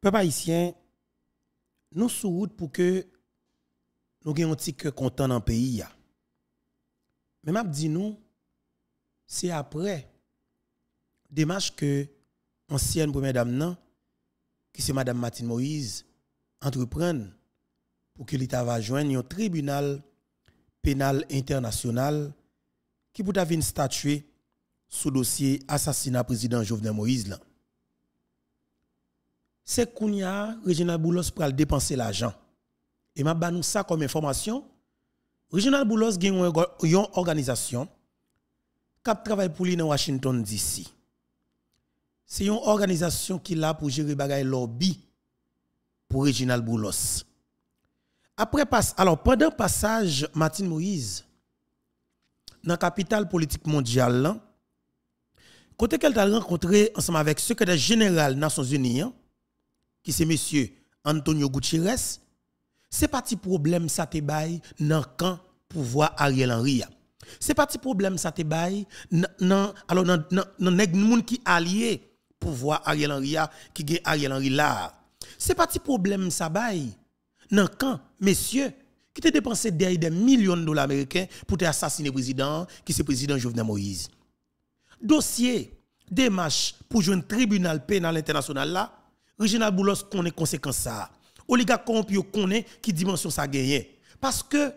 Pe pa isyen, nou sou wout pou ke nou gen yon tik kontan nan peyi ya. Men map di nou, se apre, demaj ke ansyen pou men dam nan, ki se Madame Martine Moïse, entrepren pou ke lita va jwen yon tribunal penal internasyonal ki pou ta vin statue sou dosye asasina prezident Jovenel Moïse lan. c'est qu'on a Reginald Boulos pour dépenser l'argent. Et m'a nous ça comme information. Reginald Boulos a une organisation qui travaille pour lui dans Washington DC. C'est une organisation qui là pour gérer les lobby pour Reginald Boulos. Après passe alors pendant passage Martin Moïse dans capitale politique mondiale quand côté qu'elle a rencontré ensemble avec secrétaire général des Nations Unies, hein, qui c'est monsieur Antonio Gutiérrez, c'est pas petit problème ça te bail dans camp pouvoir Ariel Henry. C'est pas petit problème ça te bail non alors non non nèg moun qui allié pouvoir Ariel Henry qui est Ariel Henry là. C'est pas petit problème ça bail dans camp messieurs qui te dépensé des, millions de dollars américains pour te assassiner président qui c'est président Jovenel Moïse. Dossier démarche pour jouer un tribunal pénal international là Régional Boulos connaît conséquence ça. Oligarque corrompu connaît qui dimension ça gagne. Parce que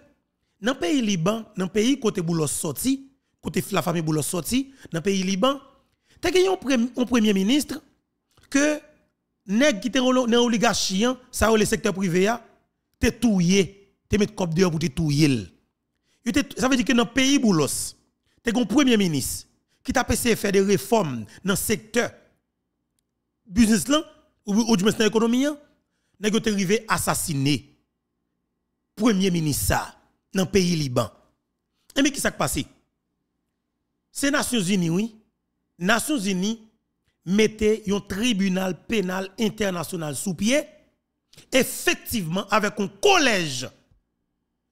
dans le pays Liban, dans le pays côté Boulos sorti, côté la famille Boulos sorti, dans le pays Liban, tu as un premier ministre que nèg qui te dans l'oligarchie, hein, ça le secteur privé a hein, t'es touillé, t'es mis cop dehors pour tout Ça veut dire que dans le pays Boulos, tu a un premier ministre qui t'a essayé faire des réformes dans le secteur business là ou du moins dans l'économie, hein. arrivé assassiné premier ministre dans le pays Liban. Et eh, mais qui s'est passé C'est Nations Unies oui. Nations Unies mettait un tribunal pénal international sous pied effectivement avec un collège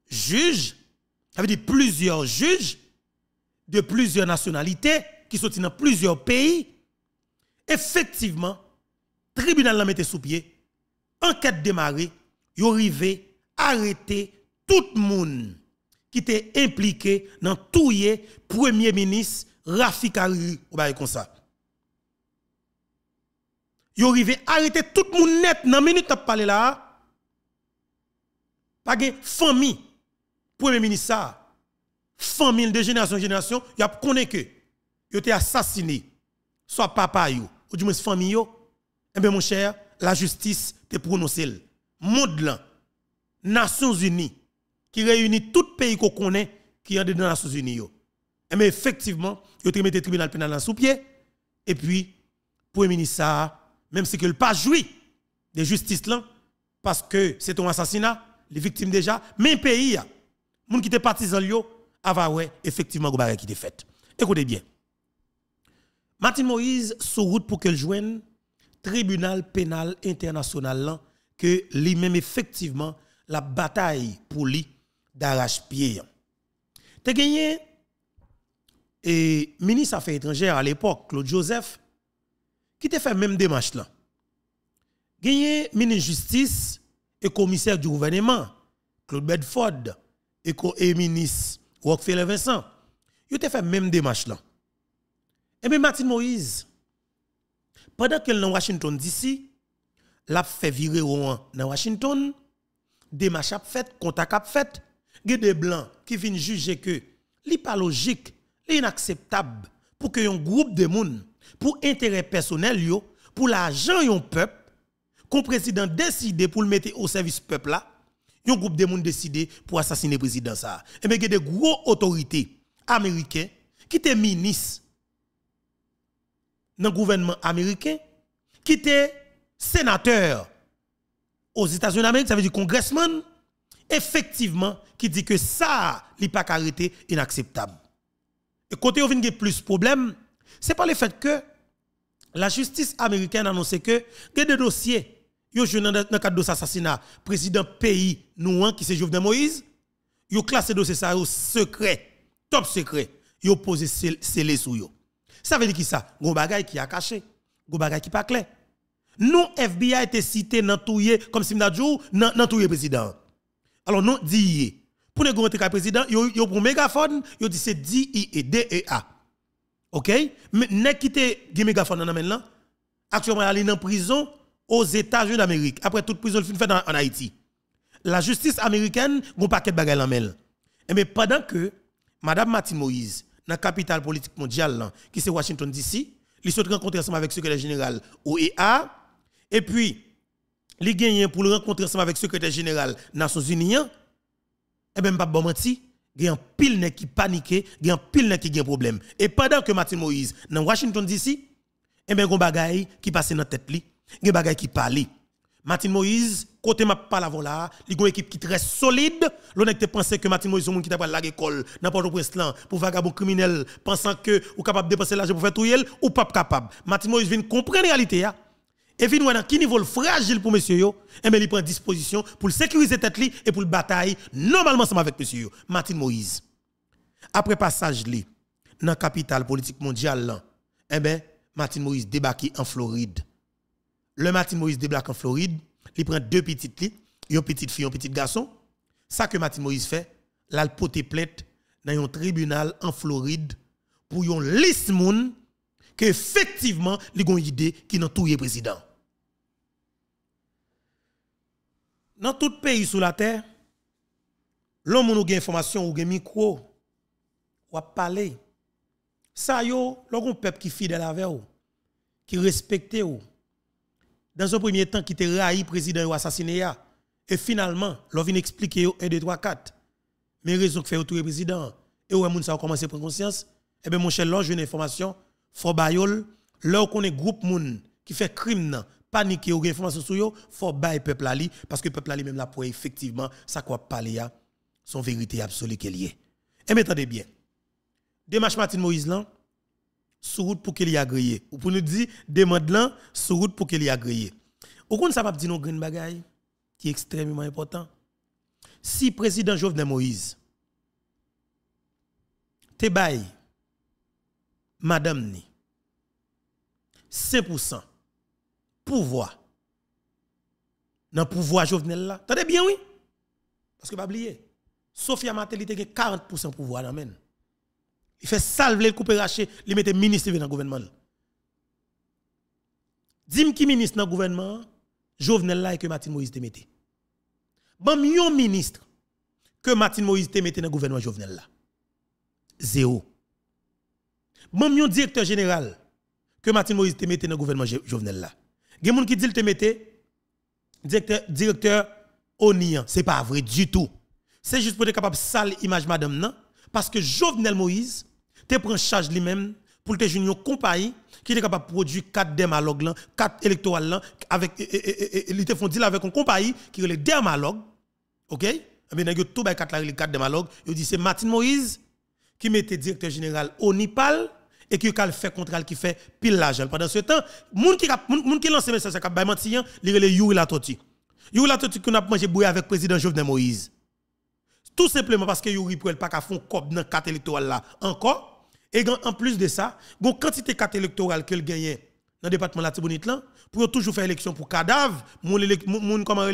juge avec plusieurs juges de plusieurs nationalités qui sont dans plusieurs pays effectivement tribunal l'a mis sous pied, enquête démarrée, yo arrivé arrêter tout le monde qui était impliqué dans tout le premier ministre Rafi Hariri ou ont comme ça. arrivé arrêter tout le monde net dans minute de parler là. Pas de famille premier ministre ça. Famille de génération en génération, y a connu que yo été assassiné soit papa yo ou du moins famille yo eh bien, mon cher, la justice te prononce Monde là, Nations Unies, qui réunit tout pays qu'on connaît, qui est dans les Nations Unies. Eh bien, effectivement, ils ont mis le tribunal pénal sous pied. Et puis, pour le ministre, même si il n'a pas joué de justice là, parce que c'est un assassinat, les victimes déjà, mais pays, les gens qui étaient partisans, avaient ouais, effectivement, qui était fait. Écoutez bien. Martin Moïse, sur route pour qu'elle joigne tribunal pénal international que lui-même effectivement la bataille pour lui d'arrache-pied. T'as gagné et ministre affaires étrangères à l'époque Claude Joseph qui t'a fait même démarche là. Gagné ministre justice et commissaire du gouvernement Claude Bedford et, ministre Rockefeller Vincent. Ils t'a fait même démarche là. Et eh bien Martin Moïse pendant que dans Washington DC, l'a fait virer Rouen dans Washington, des a fait, contact a fait, il y a des blancs qui viennent juger que n'est pas logique, n'est inacceptable pour que un groupe de monde pour intérêt personnel yo, pour l'argent yon peuple, qu'un président décide pour le mettre au service peuple là, un groupe de monde décide pour assassiner le président ça. Et eh bien, il y a des gros autorités américaines qui étaient ministres dans le gouvernement américain qui était sénateur aux États-Unis d'Amérique, ça veut dire congressman, effectivement, qui dit que ça, n'est pas arrêté, inacceptable. Et côté où il plus de problème, c'est par le fait que la justice américaine a annoncé que des dossiers dans le cadre d'assassinat président pays nouan qui joué de Moïse yo classé dossier ça au secret top secret yo posé scellé sur eux ça veut dire qui ça Gros bagay qui a caché. Gros bagay qui pas clair. Nous, FBI était cité dans tout comme si nous dit, dans tout président. Alors, nous, DIE. Pour nous, le président, yo pour mégaphone, yo dit c'est e DEA. OK Mais qui quitte le mégaphone dans la actuellement, il est en prison aux États-Unis d'Amérique. Après toute prison, fin fait en, Haïti. La justice américaine, gon paquet de bagaille en la Et eh, mais pendant que Madame Martine Moïse, dans la capitale politique mondiale, qui c'est Washington DC. Ils sont rencontrés ensemble avec le secrétaire général OEA. Et puis, les gagnants pour le rencontrer ensemble avec le secrétaire général des Nations Unies. Eh bien, pas bon menti. Il y a un pile qui panique, il y a un pile qui a un problème. Et pendant que Martin Moïse, dans Washington DC, eh ben, il y a des choses qui passent dans la tête, il y a des choses qui parlent. Martin Moïse, côté ma pas là, il y a une équipe qui est très solide. L'on a pensé que Martin Moïse est un qui t'a à l'école, n'importe où là, pour vagabond criminel, pensant que ou capable de dépenser l'argent pour faire tout ou pas capable. Martin Moïse vient comprendre la réalité hein. Et vient dans qui niveau fragile pour monsieur yo, et eh ben, il prend disposition pour sécuriser tête et pour le bataille normalement avec monsieur yo, Martin Moïse. Après passage li dans capitale politique mondiale eh ben Martin Moïse débarque en Floride le Martin Moïse déblaque en Floride, il prend deux petites lits, une petite fille, un petit garçon. Ça que Martin Moïse fait, là, il pote dans un tribunal en Floride pour yon liste moun que effectivement, ils ont une idée qui n'ont tout président. Dans tout pays sur la terre, l'homme nous gen information ou gen micro, ou a parlé. Ça yo, l'on peuple qui fidèle avec vous, qui respecte vous, dans un premier temps, qui était raillé président ou assassiné. Et finalement, l'on vient expliquer 1, 2, 3, 4. Mais raison que fait autour président, et où est-ce a commencé à prendre conscience Eh bien, mon cher, là, j'ai une information. Faut bayol, là où est groupe moun qui fait crime, panique ou information sur yo, faut le peuple ali, parce que peuple ali même l'a pour effectivement, ça quoi parler son vérité absolue qu'elle y est. Et eh mais attendez bien. Démarche Martin Moïse là, sur route pour qu'il y a Ou pour nous dire, demande là sur route pour qu'il y a grillé. Ou qu'on ça va dire une grande bagaille qui est extrêmement important. Si président Jovenel Moïse te baille madame ni 5% pouvoir dans pouvoir Jovenel là. bien oui. Parce que pas oublier. Sophia Matelite a 40% pouvoir dans même. Il fait salver le coupé raché, il mette ministre dans le gouvernement. Dis-moi qui ministre dans le gouvernement, Jovenel là et que Martin Moïse te mette. Bon, yon ministre que Martin Moïse te mette dans le gouvernement Jovenel là. Zéro. Bon, yon directeur général que Martin Moïse te mette dans le gouvernement Jovenel là. Gen moun qui dit te mette, directeur, directeur Ce c'est pas vrai du tout. C'est juste pour être capable de sale image madame, non? Parce que Jovenel Moïse te prend charge lui-même pour te une compagnie qui est capable de produire 4 démalogues, 4 électorales, avec, il te font deal avec une compagnie qui est les démalogue. ok? Et eh tout les 4 démalogues, ils c'est Martin Moïse qui mettait directeur général au Nipal et qui a fait contrat qui fait pile l'argent. Pendant ce temps, gens qui gens qui lance message à ont Mantiyan, il relè Yuri Latoti. la Latoti qui a mangé bouillé avec président Jovenel Moïse. Tout simplement parce que Yuri Prel pas qu'à fond cop dans carte électorale là encore. Et en plus de ça, bon quantité carte électorale qu'elle gagnait dans le département de la Tibonite là, pour toujours faire élection pour cadavre, mon, mon, comment,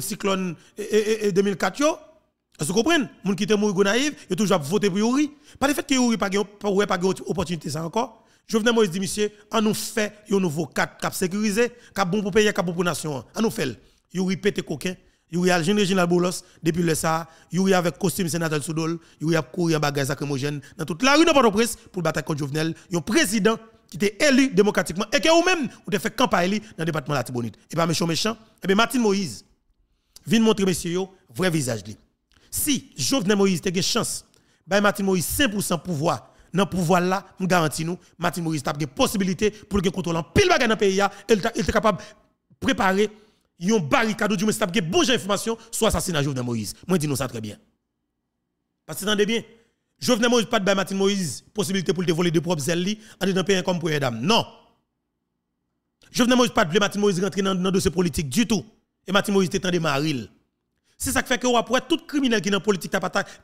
cyclone 2004 yo. Vous comprenez Mon qui était mort naïf, il toujours voté pour Yuri. Par le fait que Yuri pas pas pas opportunité ça encore. venais moi dire, monsieur, on nous fait un nouveau cadre est sécurisé, cap bon pour payer, cap bon pour nation. On nous fait. Yuri pété coquin, il y a jeune général Boulos, depuis le ça, a avec costume sénateur Soudol, y a couru à bagage dans toute la rue de Port-au-Prince pour battre contre Jovenel, un président qui était élu démocratiquement et qui ou même ou fait campagne dans le département de la Tibonite. Et pas méchant méchant, et eh bien Martine Moïse vient montrer messieurs vrai visage Si Jovenel Moïse te une chance, ben Martine Moïse 5% pouvoir dans pouvoir là, je garantis nous, Martine Moïse a une possibilité pour que contrôle pile bagage dans le pays et il est capable de préparer yon barricade ou du moins stable qui bonne information sur l'assassinat Jovenel Moïse. Moi, dis nous ça très bien. Parce que de bien, Jovenel Moïse, pas de Martin Moïse, possibilité pour le voler de propres ailes, en un pays comme pour dame. Non. Jovenel Moïse, pas de Martin Moïse rentrer dans le dossier politique du tout. Et Martin Moïse, t'es en mari C'est ça qui fait que vous après tout criminel qui est dans la politique,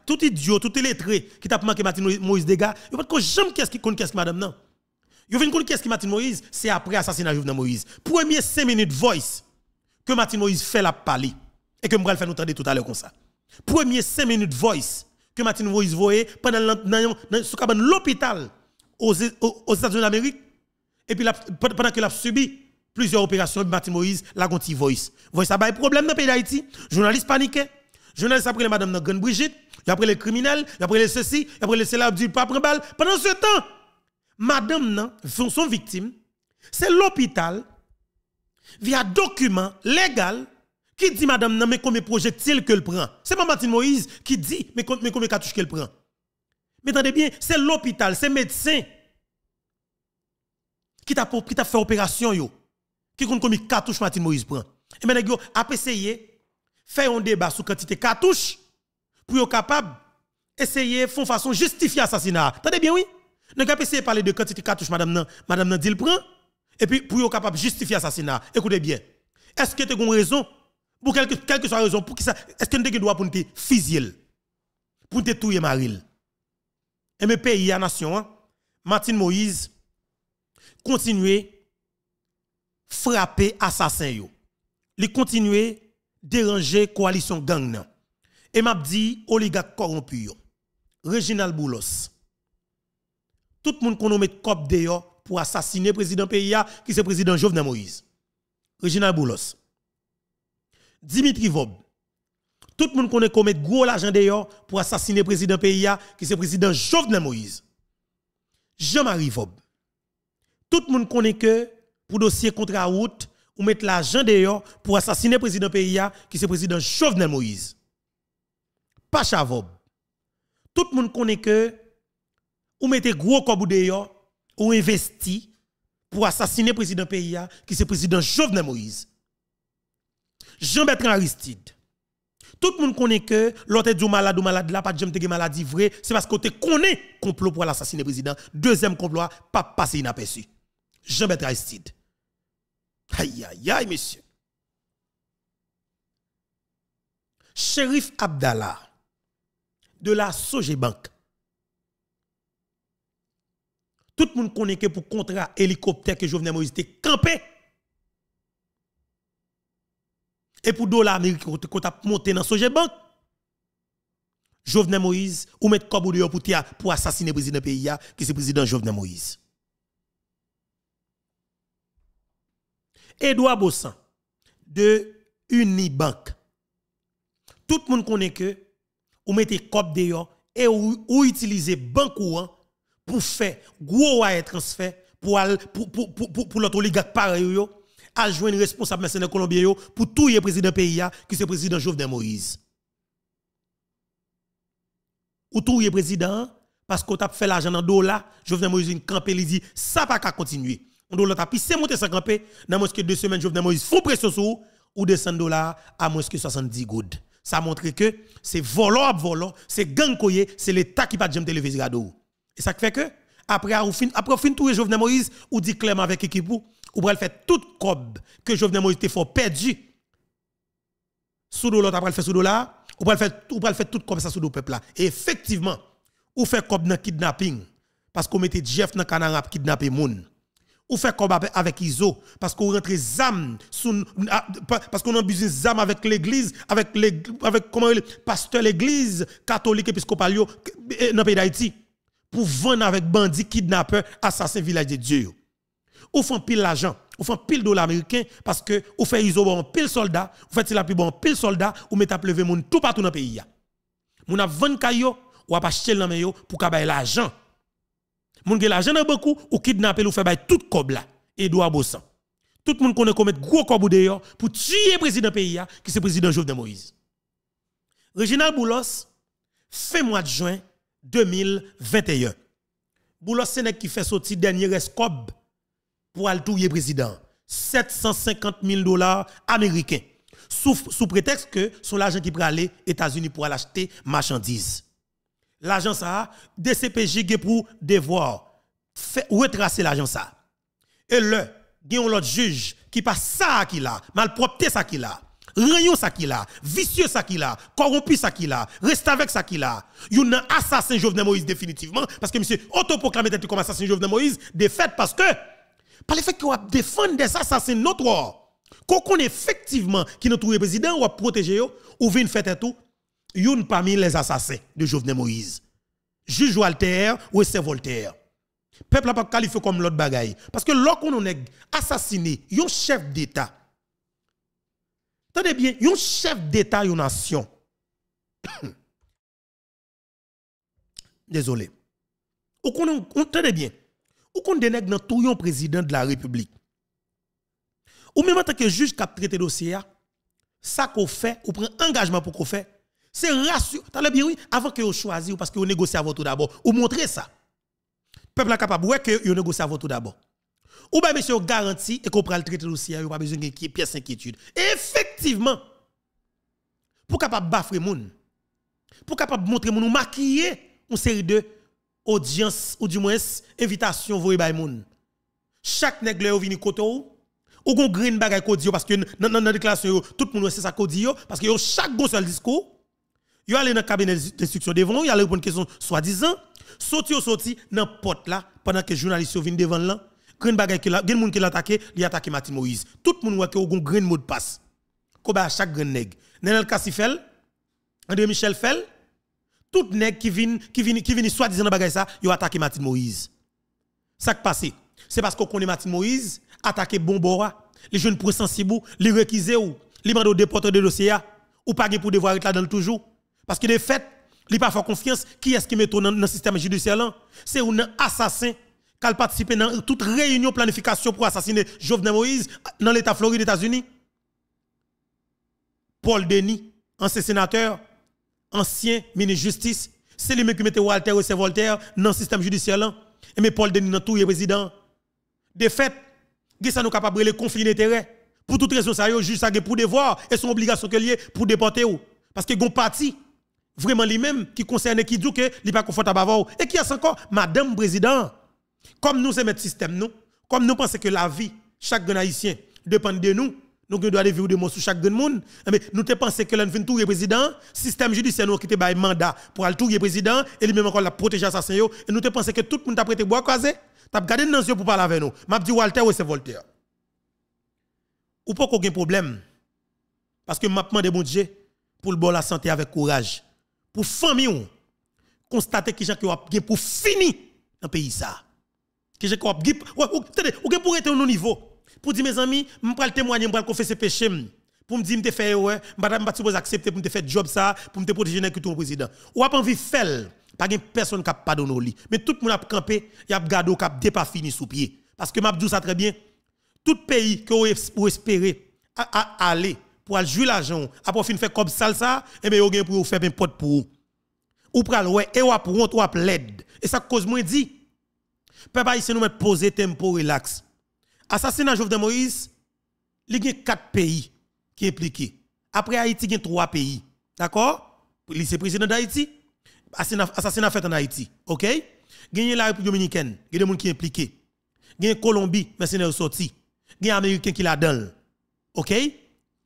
tout idiot, tout illettré qui t'a manqué Martin Moïse dégâts, vous ne de jamais qu'est-ce qui compte qu'est-ce madame, non. y a qu'est-ce qui Martin Moïse, c'est après l'assassinat de Jovenel Moïse. Premier 5 minutes voice que Martin Moïse fait la parler et que Mbral fait nous entendre tout à l'heure comme ça. Premier 5 minutes voice que Martin Moïse voyait pendant l'hôpital aux, États-Unis d'Amérique et puis pendant qu'il a subi plusieurs opérations Martin Moïse la gonti voice. Voice ça bail problème dans pays d'Haïti, journaliste paniqué, journaliste après les madame Grande Brigitte, après les criminels, après les ceci, après les cela du pas balle. Pendant ce temps, madame non, son victime, c'est l'hôpital via document légal qui dit madame non mais combien projectiles qu'elle prend c'est pas Martin Moïse qui dit mais combien de cartouches qu'elle prend mais attendez bien c'est l'hôpital c'est médecin qui t'a fait opération yo qui compte combien cartouches Martin Moïse prend et maintenant a essayé faire un débat sur quantité cartouches pour être capable essayer font façon justifier assassinat attendez bien oui n'a pas essayé de parler de quantité cartouches madame nan madame nan dit le prend et puis pour être capable de justifier l'assassinat. Écoutez bien. Est-ce que tu as une raison pour quelque quelque que soit la raison, pour qui ça, est-ce que tu as un droit pour te fusiller pour te Maril Et mes pays la nation, hein? Martin Moïse continuer frapper assassin yo. Il continuer déranger coalition gang Et m'a dit oligarque corrompu yo. Reginald Boulos. Tout le monde connaît cop dehors pour assassiner le président PIA, qui c'est président Jovenel Moïse. Reginald Boulos. Dimitri Vob. Tout le monde connaît met gros l'argent d'ailleurs pour assassiner le président PIA, qui c'est président Jovenel Moïse. Jean-Marie Vob. Tout le monde connaît que pour dossier la route, ou mettre l'argent d'ailleurs pour assassiner le président PIA, qui c'est président Jovenel Moïse. Pacha Vob. Tout le monde connaît que ou mettez gros corps d'ailleurs ont investi pour assassiner le président pays, qui est le président Jovenel Moïse. Jean-Bertrand Aristide. Tout le monde connaît que l'autre est malade ou malade là, pas de maladie vrai. c'est parce que connaît complot pour l'assassiner président. Deuxième complot, pas passé inaperçu. Jean-Bertrand Aristide. Aïe, aïe, aïe, monsieur. Sheriff Abdallah de la Bank. Tout le monde connaît que pour contrat hélicoptère que Jovenel Moïse était campé. Et pour dollar américain qu'on a monté dans de banque. Jovenel Moïse, ou mettre un de pour assassiner le président pays, qui le président Jovenel Moïse. Edouard Bossan, de Unibank. Tout le monde connaît que, ou mettez COP dehors et ou, ou utilisez banque courant pour faire gros transfert pour pour pour pour, pour l'autre oligarque pareil yo à joindre responsable mercenaire colombien yo pour tout le président pays qui c'est président Jovenel Moïse. Ou tout le président parce qu'on t'a fait l'argent dans dollar, Jovenel Moïse une campé il dit ça pas qu'à continuer. On doit t'a c'est monter sa camper dans moins que deux semaines Jovenel Moïse font pression sur ou 200 dollars à moins que 70 gouttes. Ça montre que c'est à volant, c'est gang c'est l'état qui pas de télévision et ça fait que, après, après, fin tout Jovenel Moïse, ou dit clairement avec l'équipe ou, pourrait le faire tout cob que Jovenel Moïse te fait perdu. Sous l'autre, après le faire sous là, ou le faire, ou le faire toute comme ça sous le peuple Et effectivement, ou fait cob dans kidnapping, parce qu'on mettait Jeff dans le canard pour kidnapper moun. Ou fait cob avec Iso, parce qu'on rentre zam, ah, parce qu'on besoin zam avec l'église, avec l'église, avec comment, pasteur l'église catholique épiscopal eh, dans le pays d'Haïti pour vendre avec bandits, kidnappeurs, assassins, village de Dieu. Ou font pile l'argent, ou font pile dollars américains parce que ou fait ISO bon pile soldat, ou fait la la plus bon pile soldat, ou met à lever moun tout partout dans le pays. Moun a vendre kayo, ou a acheter nan yo pour kabaye l'argent. Moun ge l'argent dans beaucoup ou kidnapper ou fait bay tout cobla et doua Bossan. Tout le monde connaît commettre gros de yon, pour tuer le président pays qui c'est président Jovenel Moïse. Reginald Boulos, Fait mois de juin 2021. Boulot Sénèque qui fait sortir dernier escobe pour aller président. 750 000 dollars américains. Sous, prétexte que son l'argent qui pourrait aller aux États-Unis pour aller acheter marchandises. L'argent ça, DCPJ pour devoir retracer l'argent ça. Et le, il y a un autre juge qui passe ça qu'il a, proté ça qu'il a. Rayon ça qui là, vicieux ça qui là, corrompu ça qui là, reste avec ça qui là. Yon assassin Jovenel Moïse définitivement parce que monsieur autoproclamé tête comme assassin Jovenel Moïse défaite parce que par le fait qu'on défendre des assassins notre qu'on effectivement qui nous trouve président ou va protéger ou fête faire tout yon parmi les assassins de Jovenel Moïse. Juge Walter ou c'est Voltaire. Peuple a pas qualifié comme l'autre bagaille parce que lorsqu'on on est assassiné un chef d'état Tenez bien, un chef d'État, une nation. Désolé. Ou qu'on tenez bien. Ou qu'on dénigre dans tout président de la République. Ou même en tant que juge qui a traité dossier, ça qu'on fait, ou prend engagement pour qu'on fait, c'est rassurant. T'as bien oui, avant que choisisse, ou parce que négocie avant tout d'abord, ou montrer ça. peuple est capable de que yon négocie avant tout d'abord. Ou bien, monsieur, garantie et qu'on prend le traité aussi. il n'y a pas besoin de pièce d'inquiétude. Effectivement, pour capable baffrer gens, pour capable montrer moun, ou maquiller une série de audiences, ou du moins invitation voyez bay moun. Chaque nèg ou vini koto ou gon green bagay ko parce que dans notre déclaration tout le monde c'est ça ko parce que chaque gon seul discours yo aller dans cabinet d'instruction devant vous, yo aller répondre question soi-disant, sorti sorti dans porte là pendant que journalistes viennent devant là grand qui la, des monde qui l'attaqué, li attaqué Martin Moïse. Tout monde voit que au grand mot de passe. ko à chaque grand nèg. Nenel Kassifel, André Michel Fel, tout nèg qui vient qui vient qui vient soi-disant bagarre ça, yo attaqué Martin Moïse. Ça qui passé, c'est parce qu'on connaît Martin Moïse, attaqué Bombora, les jeunes pour sensible, les requiseurs, ou, les mandats de porteurs de l'Océan, ou pas pour devoir être là dans toujours parce que de fait, il pas faire confiance qui est-ce qui met dans le système judiciaire là C'est un assassin qu'elle participé dans toute réunion planification pour assassiner Jovenel Moïse dans l'État Floride, États-Unis. Paul Denis, ancien sénateur, ancien ministre de justice, c'est lui qui mettait Walter et Voltaire dans le système judiciaire. Et mais Paul Denis, dans tout, le est président. De fait, ça nous capable de conflit d'intérêts. Pour toute raison, ça juge ça pour devoir et son obligation pour déporter ou. Parce que gon parti vraiment lui-même qui concerne qui dit que n'est pas confortable avant et qui a encore madame président comme nous aimons notre système, nous, comme nous pensons que la vie, chaque Haïtien, dépend de nous, nous devons vivre de mots sur chaque monde. Mais eh nous pensons que l'on tout le président, système judiciaire nous a te un mandat pour aller tout le président et lui-même encore la protéger assassin et nous pensons que tout le monde t'a prêté bois croisé, t'a gardé dans yeux pour parler avec nous. je dit Walter ou c'est Voltaire. Ou pas aucun problème parce que m'a demandé bon pour le bon la santé avec courage pour famille constater les gens qui ont pour fini dans pays qui j'ai quoi ou que pour être au niveau pour dire mes amis me pas témoigner me pas confesser péché pour me dire me faire ouais me pas supposé accepter pour me faire job ça pour me protéger que ton président ou pas envie faire pas une personne qui pardonne au lit mais tout le monde a campé y a gardé cap dé pas fini sous pied parce que m'a dit ça très bien tout pays que vous espérez aller pour aller jouer l'argent après fin faire comme salsa et eh bien vous pour faire un pote pour ou pral ouais et ou pour ou plaid et ça cause moi dit Peuple ici nous mettre poser tempo relax. Assassinat Jovenel Moïse, il y a 4 pays qui impliqués. Après Haïti, il y a 3 pays. D'accord le président d'Haïti, assassinat fait en Haïti. OK a la République dominicaine, il y a des gens qui impliqués. Gagné Colombie, mercenaires sorti. Gagné Américain qui la donné. OK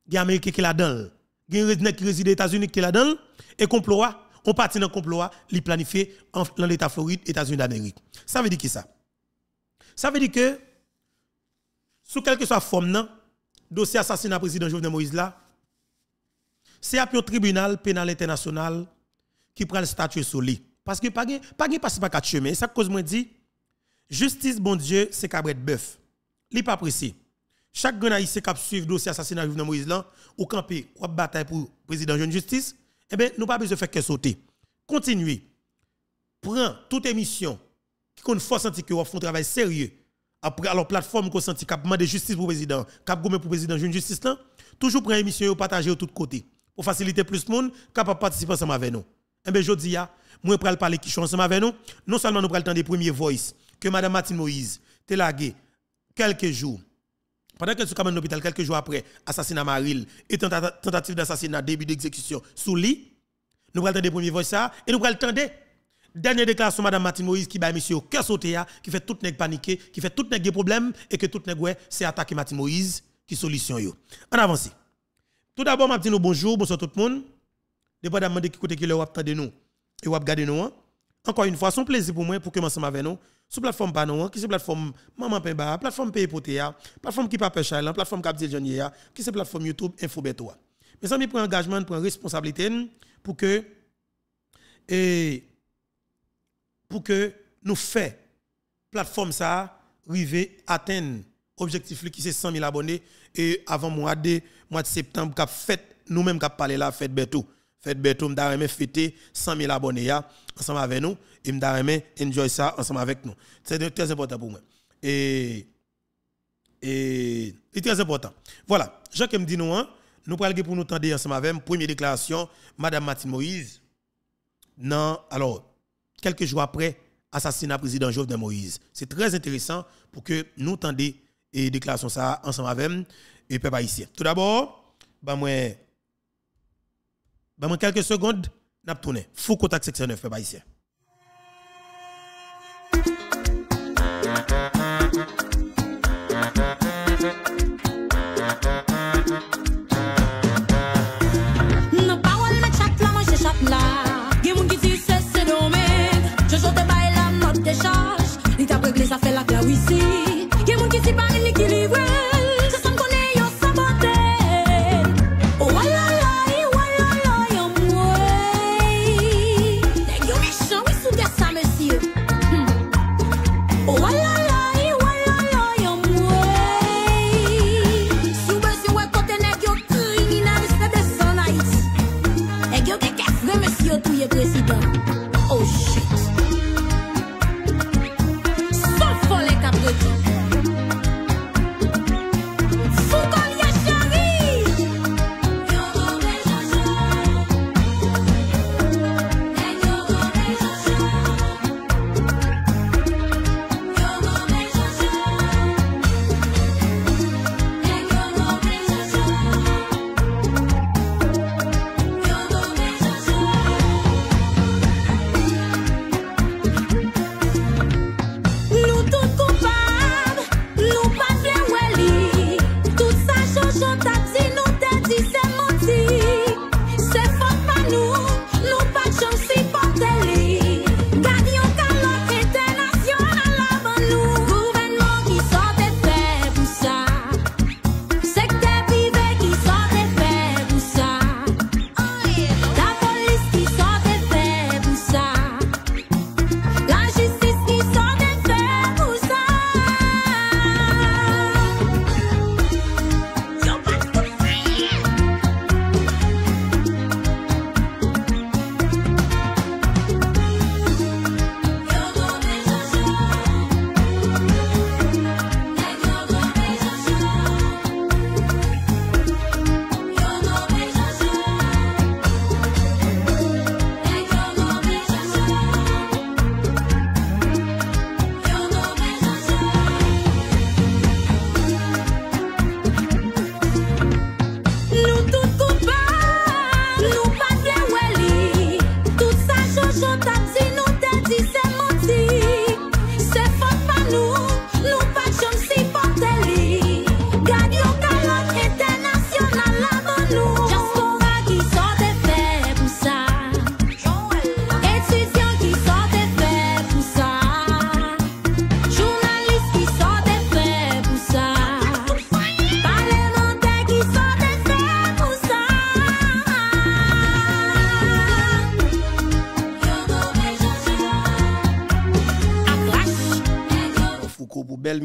Gagné Américain qui la Il Gagné résident qui réside aux États-Unis qui la donné. et complot on partit dans le complot, il planifié dans l'État Floride, États-Unis d'Amérique. Ça veut dire qui ça? Ça veut dire que, sous quelle que soit forme, le dossier assassinat président Jovenel Moïse là, c'est un tribunal pénal international qui prend le statut sur lui. Parce que pas de pas passe pas quatre chemins. Ça cause moi dit, justice bon Dieu, c'est cabret bœuf. n'est pas précis. Chaque grand qui qui suit le dossier assassinat Jovenel Moïse là, ou camper, ou bataille pour président jeune justice, eh bien, nous pas besoin de faire que sauter. Continuez. Prends toute émission qui compte force senti que travail sérieux. Après, alors, plateforme qu'on senti a de justice pour le président, cap gomme pour le président, June justice là. Toujours prendre émission et partagez de tous côtés. Pour faciliter plus de monde, capable de participer ensemble avec nous. Eh bien, je dis, moi, je parler qui sont ensemble avec nous. Non seulement nous prenons le temps des premiers voice que Mme Martine Moïse, lagué quelques jours, pendant qu'elle sommes en hôpital quelques jours après de Maril et tentative d'assassinat, début d'exécution sous lit, nous prenons le premier voix ça et nous prenons le Dernière déclaration Mme Martine Moïse qui bat monsieur au cœur sauté hein, qui fait tout nèg paniquer, qui fait tout des problèmes et que tout nèg c'est attaquer Martine Moïse qui solution yo. En avance. Tout d'abord, m'a dis bonjour, bonsoir tout le monde. Dépendamment de qui côté qui le wap de nous et wap garder nous. Hein? encore une fois, son plaisir pour moi pour que commencer avec nous sur plateforme Panon, qui la plateforme Maman Pemba, plateforme la plateforme qui Pape la plateforme Capdil Jonier, qui la plateforme YouTube Mais Mes amis, prend engagement, prend responsabilité pour que et pour que nous fait plateforme ça arriver atteindre objectif qui c'est 100 000 abonnés et avant mois de mois de septembre qu'a fait nous-mêmes qu'a parler la fête Beto fait Berthoud, fêter 100 000 abonnés ensemble avec nous et m'ta enjoy ça ensemble avec nous. C'est très important pour moi. Et et c'est très important. Voilà, Jacques me dit nous hein. nous parlons pour nous tendre ensemble avec première déclaration madame Martine Moïse. Non, alors quelques jours après assassinat président Jovenel Moïse. C'est très intéressant pour que nous tendez et déclaration ça ensemble avec et pas haïtien. Tout d'abord, ben moi dans quelques secondes, pas tourné. Fou contact section 9, peuple ici.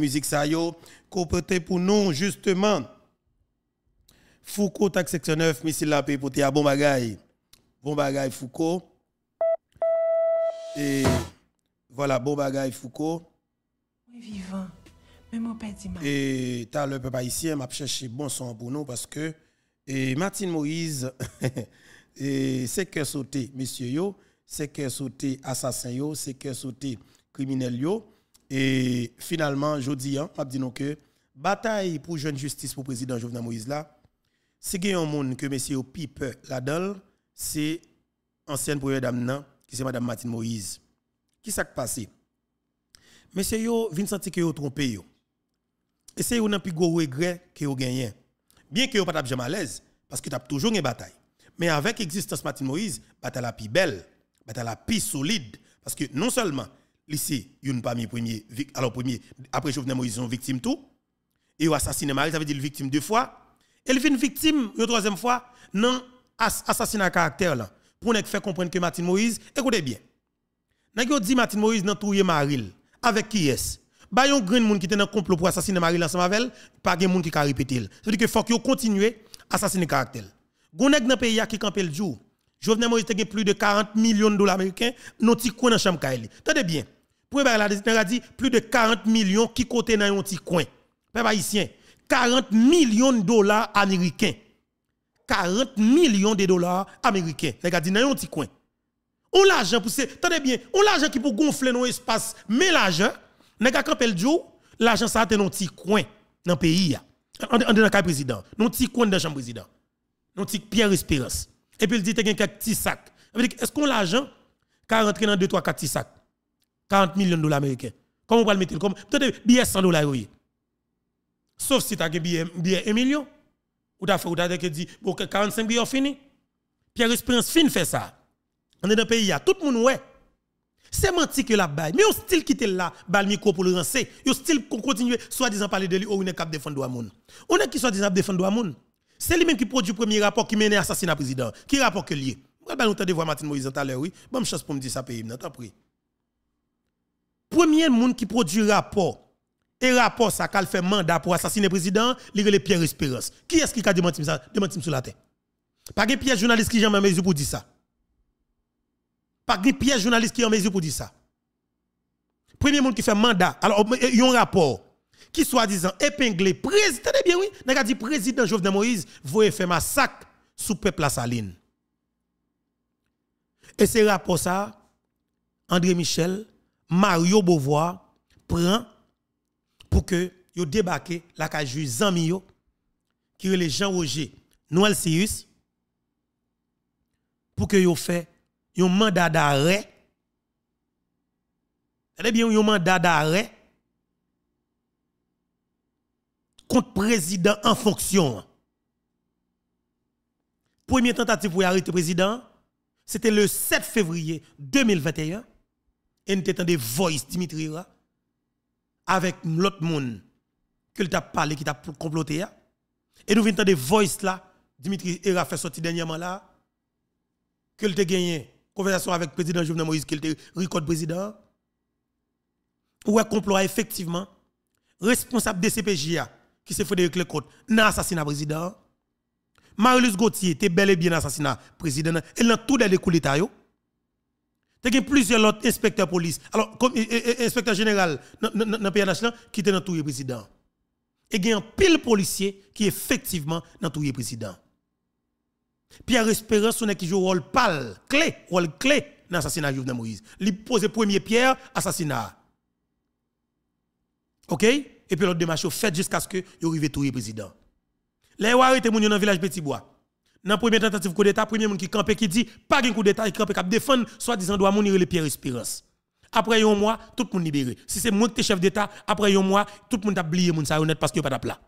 musique ça yo pour nous justement Foucault taxe section 9 missile la paix pour bon bagaille bon bagaille Foucault et voilà bon bagaille Foucault oui vivant même et t'as le peuple haïtien m'a cherché bon son pour nous parce que et Martine Moïse et c'est que sauté monsieur yo c'est que sauté assassin yo c'est que sauté criminel yo et finalement, je dis, je hein, dis que bataille pour jeune justice pour le président Jovenel Moïse là, c'est un monde que monsieur Pipe la c'est ancienne première dame qui c'est madame Martine Moïse. Qui s'est passé? Monsieur yo vient sentir que vous trompé Et c'est un plus gros regret que vous gagné. Bien que yo pas jamais à l'aise parce que vous avez toujours une bataille. Mais avec l'existence de Martine Moïse, bataille la plus belle, bataille la plus solide parce que non seulement lycée, parmi premier, alors premier, après Jovenel Moïse, une victime tout. Et ont assassiné Marie, ça veut dire victime deux fois. Elle vient victime une troisième fois, non, assassinat caractère là. Pour pas faire comprendre que Martin Moïse, écoutez bien. Nous dit Martin Moïse n'a troué Marie, Avec qui est-ce? Bah, yon grand monde qui était dans complot pour assassiner Marie, ensemble avec pas de monde qui a répété. C'est-à-dire que faut que continue à assassiner caractère. nek dans pays qui campé le jour. Jovenel Moïse a plus de 40 millions de dollars américains, non ti coin dans chambre Tendez bien. Pour a dit plus de 40 millions qui côté dans un petit coin. Peuple 40 millions de dollars américains. 40 millions de dollars américains. Les a dit dans un petit coin. On l'argent pour c'est, tenez bien, on l'argent qui pour gonfler nos espaces, mais l'argent, les gars campent le l'argent ça dans un petit coin dans le pays. On dit dans le président, dans un petit coin dans chambre président. Dans petit Pierre Espérance. Et puis il dit, y a quelques petits sacs. Est-ce qu'on l'argent 40, rentre dans 2, 3, 4 sacs? 40 millions de dollars américains. Comment on va le mettre Comme peut-être billet 100 dollars oui. Sauf si tu as billet 1 million ou tu as fait ou dit bon 45 billets fini. Pierre Espérance fin fait ça. On est dans le pays a tout le monde ouais. C'est menti que la baille. Mais on style était là, bal micro pour le rancer. On style continuer soi-disant parler de lui ou une cap défendre monde. On est qui soi-disant défendre monde. C'est lui-même qui produit le premier rapport qui mène à l'assassinat président. Qui rapport que lié? Je vais vous voir Martin Moïse tout à l'heure, oui. Bonne chance pour me dire ça, pays, après. Premier monde qui produit rapport, et rapport ça qu'elle fait mandat pour assassiner le président, il les Pierre Espérance. Qui est-ce qui a demandé ça? Démenti sur la tête. Pas de pièce journaliste qui jamais en mesure pour dire ça. Pas de pièce journaliste qui est en mesure pour dire ça. Premier monde qui fait mandat, alors il y a un rapport qui soi disant épinglé, président, bien oui, n'a dit président Jovenel Moïse, vous avez fait massacre sous peuple la saline. Et ce rapport ça, André Michel, Mario Beauvoir prend pour que yo débarquez la cage ami qui est les Jean Roger Noël Sius pour que yo fait un mandat d'arrêt c'est bien un mandat d'arrêt contre président en fonction première tentative pour arrêter président c'était le 7 février 2021 et nous des voice Dimitri là avec l'autre monde que a parlé qui t'a comploté et nous venons des voice là Dimitri Era fait sortir dernièrement là que t'a gagné conversation avec le président Jovenel Moïse qu'il était record président ou un complot effectivement responsable de CPJ qui c'est Frédéric Lecote dans assassinat président Marius Gauthier était bel et bien assassinat président et a tout les coups d'état il y a plusieurs autres inspecteurs de police. Alors, comme eh, eh, eh, inspecteur général dans le PNH, qui était dans tout le président. Et il y a un pile policier qui est effectivement dans tout le président. Pierre Espérance, on est qui joue rôle pâle, clé, rôle clé dans l'assassinat de Jovenel Moïse. Il pose premier pierre, assassinat. OK? Et puis l'autre démarche fait jusqu'à ce que il arrive tout le président. Les arrêté dans le village Petit Bois. Dans la première tentative coup d'État, premier monde qui campait qui dit pas de coup d'État, qui campait qui défend, soit disant doit mourir les Pierre Espérance. Après un mois, tout le monde libéré. Si c'est moi chef d'État, après un mois, tout le monde a oublié mon honnête parce qu'il n'y a pas de plat.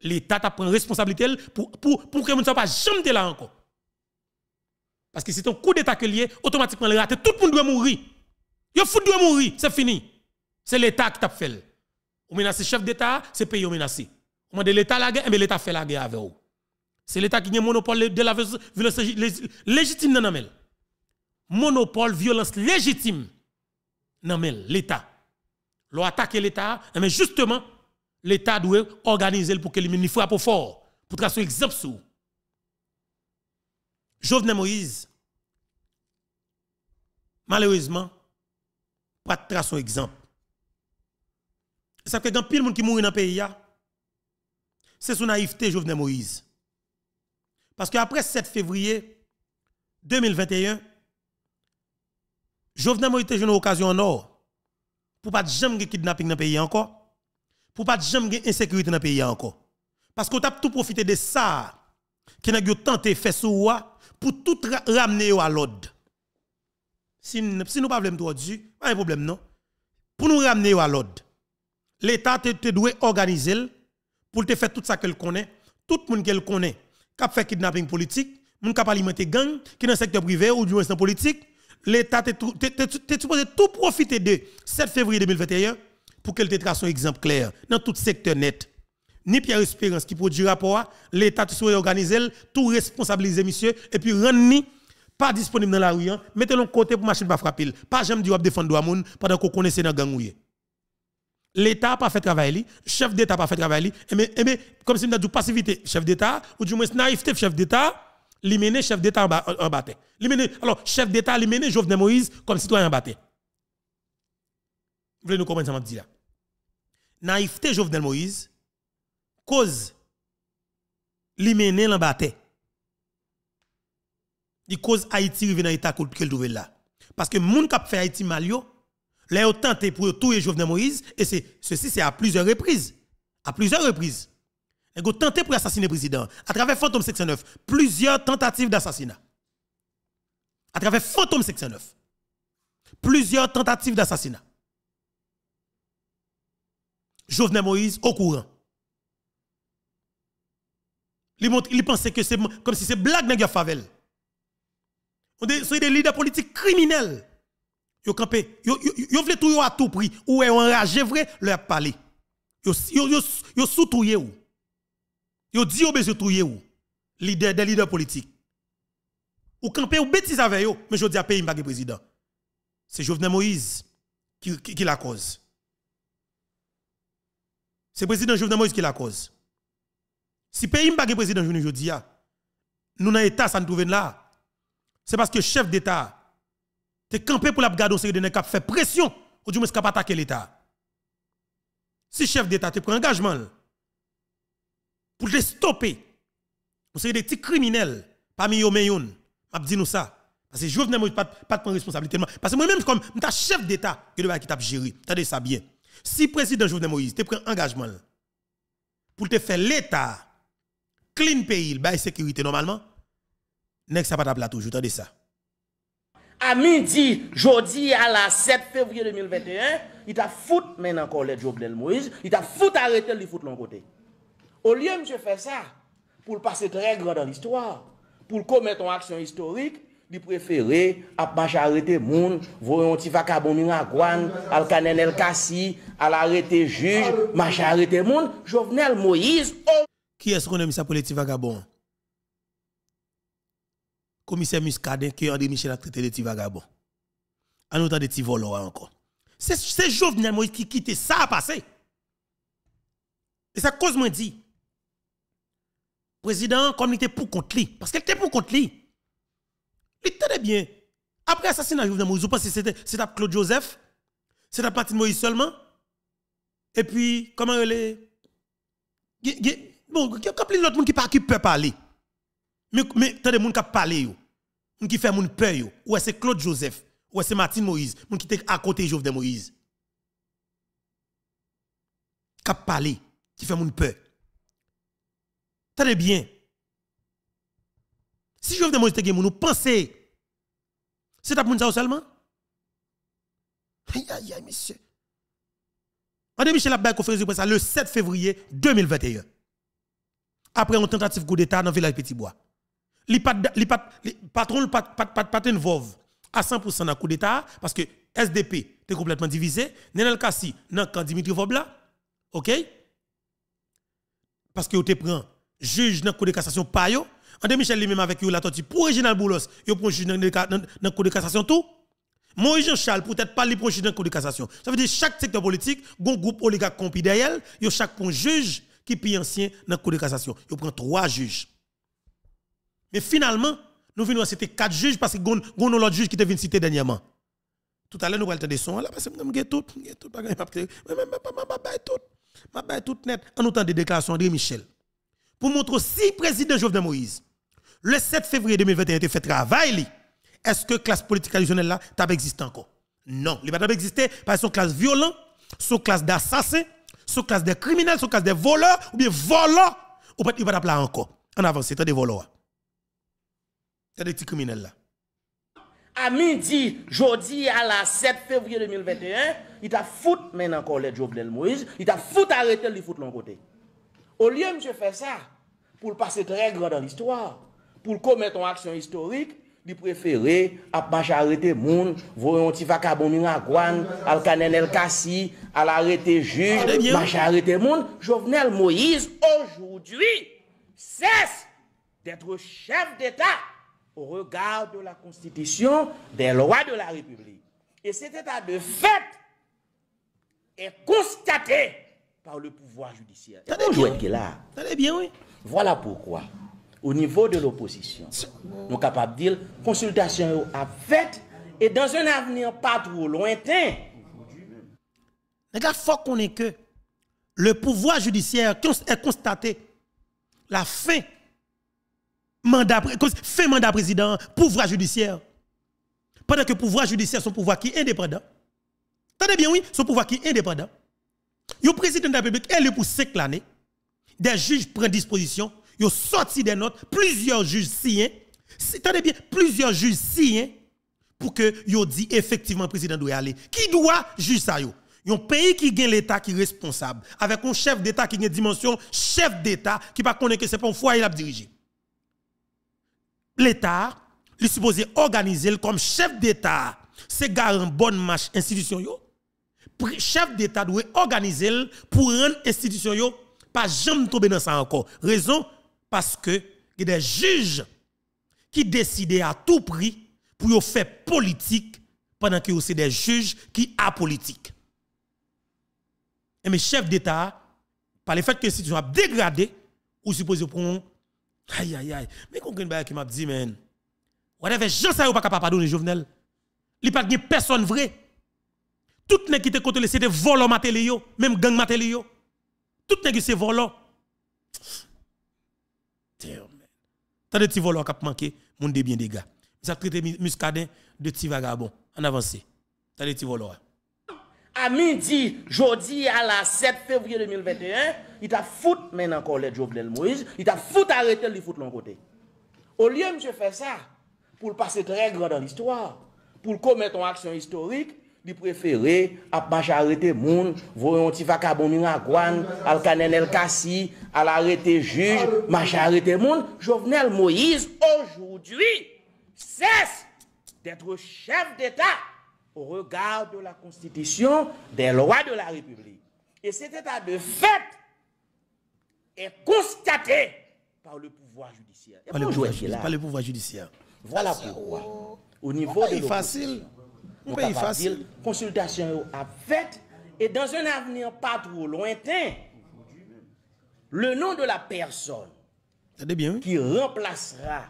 L'État pris responsabilité pour, pour, pour que ne soit pas jamais là encore. Parce que c'est un coup d'État est lié, automatiquement le raté, tout le monde doit mourir. Il faut doit mourir, c'est fini. C'est l'État qui t'a fait. menacez le chef d'État, c'est pays qui menace. On l'État la guerre, mais eh l'État fait la guerre avec vous. C'est l'État qui a monopole de la violence légitime dans le Monopole, violence légitime dans l'État. L'on attaque l'État, mais justement, l'État doit organiser pour que les frappe fort, pour tracer un exemple sous. Jovenel Moïse, malheureusement, pas de tracer un exemple. Ça fait que dans pile monde qui mourit dans le pays, c'est son naïveté, Jovenel Moïse. Parce qu'après 7 février 2021, je venais a une occasion en or pour pas jamais kidnapping dans le pays encore, pour pas jamais insécurité dans le pays encore. Parce qu'on a tout profité de ça qui n'a tenté faire sous pour tout ramener à l'ordre. Si, nous n'avons parlons pas de pas de problème non. Pour nous ramener à l'ordre, l'État te, doit organiser pour te faire tout ça qu'elle connaît, tout le monde qu'elle connaît qui fait kidnapping politique, moun alimenté alimenter gang qui dans le secteur privé ou du instant politique, l'État est supposé tout profiter de 7 février 2021 pour qu'elle te trace un exemple clair dans tout secteur net. Ni Pierre Espérance qui produit rapport, l'État tout réorganisé tout responsabiliser monsieur et puis ni pas disponible dans la rue, hein. mettez-le côté pour machine pas frapper. Pas jamais dire défendre droit moun pendant qu'on connaissez dans gang l'État n'a pas fait travail, le chef d'État n'a pas fait travail, et eh mais, eh mais, comme si nous avons dit passivité, chef d'État, ou du moins naïveté, chef d'État, il mène chef d'État en, ba, bataille. Alors, chef d'État, il mène Jovenel Moïse comme citoyen en bataille. Vous voulez nous comprendre ça, dire, là. Naïveté Jovenel Moïse, cause, il mène en bataille. Il cause Haïti revenir dans l'état que le là. Parce que les gens qui ont fait Haïti mal, les ont tenté pour tout et Jovenel Moïse, et ceci c'est à plusieurs reprises. À plusieurs reprises. Ils ont tenté pour assassiner le président. À travers Fantôme 69, plusieurs tentatives d'assassinat. À travers Fantôme 69. plusieurs tentatives d'assassinat. Jovenel Moïse au courant. Il, pensait que c'est comme si c'est blague dans la favelle. On des leaders politiques criminels yo campé yo yo vle tout à tout prix ou est enragé vrai leur parler yo yo yo, Ils soutouye ou yo dit yo besoin ou leader des leaders politiques ou campé ou bêtise avec yo mais je dis à pays pas président c'est Jovenel Moïse qui, qui, la cause c'est président Jovenel Moïse qui la cause si pays pas président Jovenel Jodia nous dans état ça nous trouve là c'est parce que chef d'état tu es campé pour la garder série de nèg qui fait pression ou du moins qui attaquer l'état. Si chef d'état te prend engagement pour te stopper vous serez des petits criminels parmi les mais Je m'a dit ça parce que je ne pas pas prendre responsabilité parce que moi même comme un chef d'état que qui géré. tu ça bien. Si président Jovenel Moïse te prend engagement pour te faire l'état clean pays, la sécurité normalement, nest ça pas t'a toujours, dit ça à midi, jeudi à la 7 février 2021, il t'a foutu maintenant encore les Jovenel Moïse, il t'a foutu arrêter, fout de l'autre côté. Au lieu de faire ça, pour passer très grand dans l'histoire, pour commettre une action historique, il préférait à marcher arrêter voir un petit vacabon miragouane, al canen kassi, al arrêter juge, marcher arrêter moun, Jovenel Moïse. Oh! Qui est-ce qu'on a mis ça pour les petits commissaire Muscadin qui André Michel a traité de Tivagabo. En autant de petits encore. C'est Jovenel Moïse qui quitte ça à passer. Et ça cause moi dit. Président, comme il était pour contre lui, parce qu'il était pour contre lui. Il était bien. Après l'assassinat de Jovenel Moïse, vous pensez que c'était Claude Joseph C'était Martin Moïse seulement Et puis, comment elle est Bon, il y a plein d'autres qui ne peuvent parler. Mais, t'as des gens qui parlent, qui font moun peur Ou c'est Claude Joseph, ou c'est Martin Moïse, moun qui était à côté de Moïse. Qui parle, qui fait moun peur. des bien. Si Jovenel Moïse te moun, nous pensez c'est à moun ça seulement Aïe aïe aïe monsieur. André Michel la conférence de presse le 7 février 2021. Après un tentative coup d'état dans le village Petitbois li pat li pat li patron pat pat à 100% dans le coup d'état parce que SDP est complètement divisé Nenel Kassi dans quand Dimitri Vobla OK parce que te prend juge dans coup de cassation pa yo André Michel lui-même avec vous la tortue pour Réginal Boulos yo prend juge dans le cour de cassation tout moi Jean-Charles peut-être pas les pour juge dans coup de cassation ça veut dire chaque secteur politique gon groupe oligarque compi derrière yo chaque un juge qui est ancien dans coup de cassation yo prend trois juges mais finalement, nous venons citer quatre juges parce que nous avons l'autre juge qui est venu citer dernièrement. Tout à l'heure, nous avons entendu des sons là parce que nous avons tout, nous tout, nous tout, nous tout net. En entendant des déclarations d'André Michel. Pour montrer si le président Jovenel Moïse, le 7 février 2021, a fait travail, est-ce que la classe politique traditionnelle là, existe encore? Non, il n'a pas existé parce que son classe violente, son classe d'assassins, son classe de criminels, son classe de voleurs, ou bien voleurs, ou pas, il pas là encore. En avance, c'est des voleurs. C'est des petits criminels là. À midi, jeudi à la 7 février 2021, il t'a foutu maintenant encore les Jovenel Moïse, il t'a foutu arrêter, il fout l'autre côté. Au lieu de faire ça, pour le passer très grand dans l'histoire, pour commettre une action historique, il préférait à marcher arrêter moun, voyons petit vacabon miragouane, al canen el à à l'arrêter juge, marcher arrêter monde, Jovenel Moïse, aujourd'hui, cesse d'être chef d'État au regard de la Constitution, des lois de la République. Et cet état de fait est constaté par le pouvoir judiciaire. là. bien, oui. Voilà pourquoi, au niveau de l'opposition, nous capables de dire consultation à fait et dans un avenir pas trop lointain. Les il faut qu'on ait que le pouvoir judiciaire qui est constaté la fin mandat, fait mandat président, pouvoir judiciaire. Pendant que pouvoir judiciaire, son pouvoir qui est indépendant. Tenez bien, oui, son pouvoir qui est indépendant. Le président de la République est pour cinq l'année. Des juges prennent disposition. Ils sorti des notes. Plusieurs juges signent. Tenez bien, plusieurs juges pour que yo dit effectivement le président doit aller. Qui doit juge ça yo? Un pays qui gagne l'État qui est responsable, avec un chef d'État qui a une dimension chef d'État, qui ne connaît que c'est pas un foyer il a dirigé l'État, lui est supposé organiser comme chef d'État, c'est garant bonne marche institution Chef d'État doit organiser pour rendre institution yo pas jamais tomber dans ça encore. Raison parce que il y a des juges qui décident à tout prix pour faire politique pendant que aussi des juges qui politique Et mes chefs d'État, par le fait que l'institution a dégradé, ou supposé prendre Aïe, aïe, aïe. Mais qu'on a qui m'a dit, man. Whatever, je sais pas capable de pardonner Jovenel. Il n'y a personne vrai. Tout le monde qui était côté, c'était volant matéli Même gang matéli Tout le monde qui c'est volant. Damn, man. de petits volants qui ont manqué, monde bien des gars. Ça traite muscadin de petits vagabonds. En avance. T'as de petits volants à midi, jeudi à la 7 février 2021, il t'a foutu maintenant encore le Jovenel Moïse, il t'a foutu arrêter, il fout l'un côté. Au lieu de faire ça, pour passer très grand dans l'histoire, pour commettre une action historique, il préférait à marcher arrêter voir un petit vacabon miragouane, al à l'arrêter juge, marcher arrêter monde. Jovenel Moïse, aujourd'hui, cesse d'être chef d'État au regard de la Constitution, des lois de la République. Et cet état de fait est constaté par le pouvoir judiciaire. par, le pouvoir judiciaire Voilà pourquoi, oh. au niveau de facile. On pays facile. consultation à fait et dans un avenir pas trop lointain, le nom de la personne qui remplacera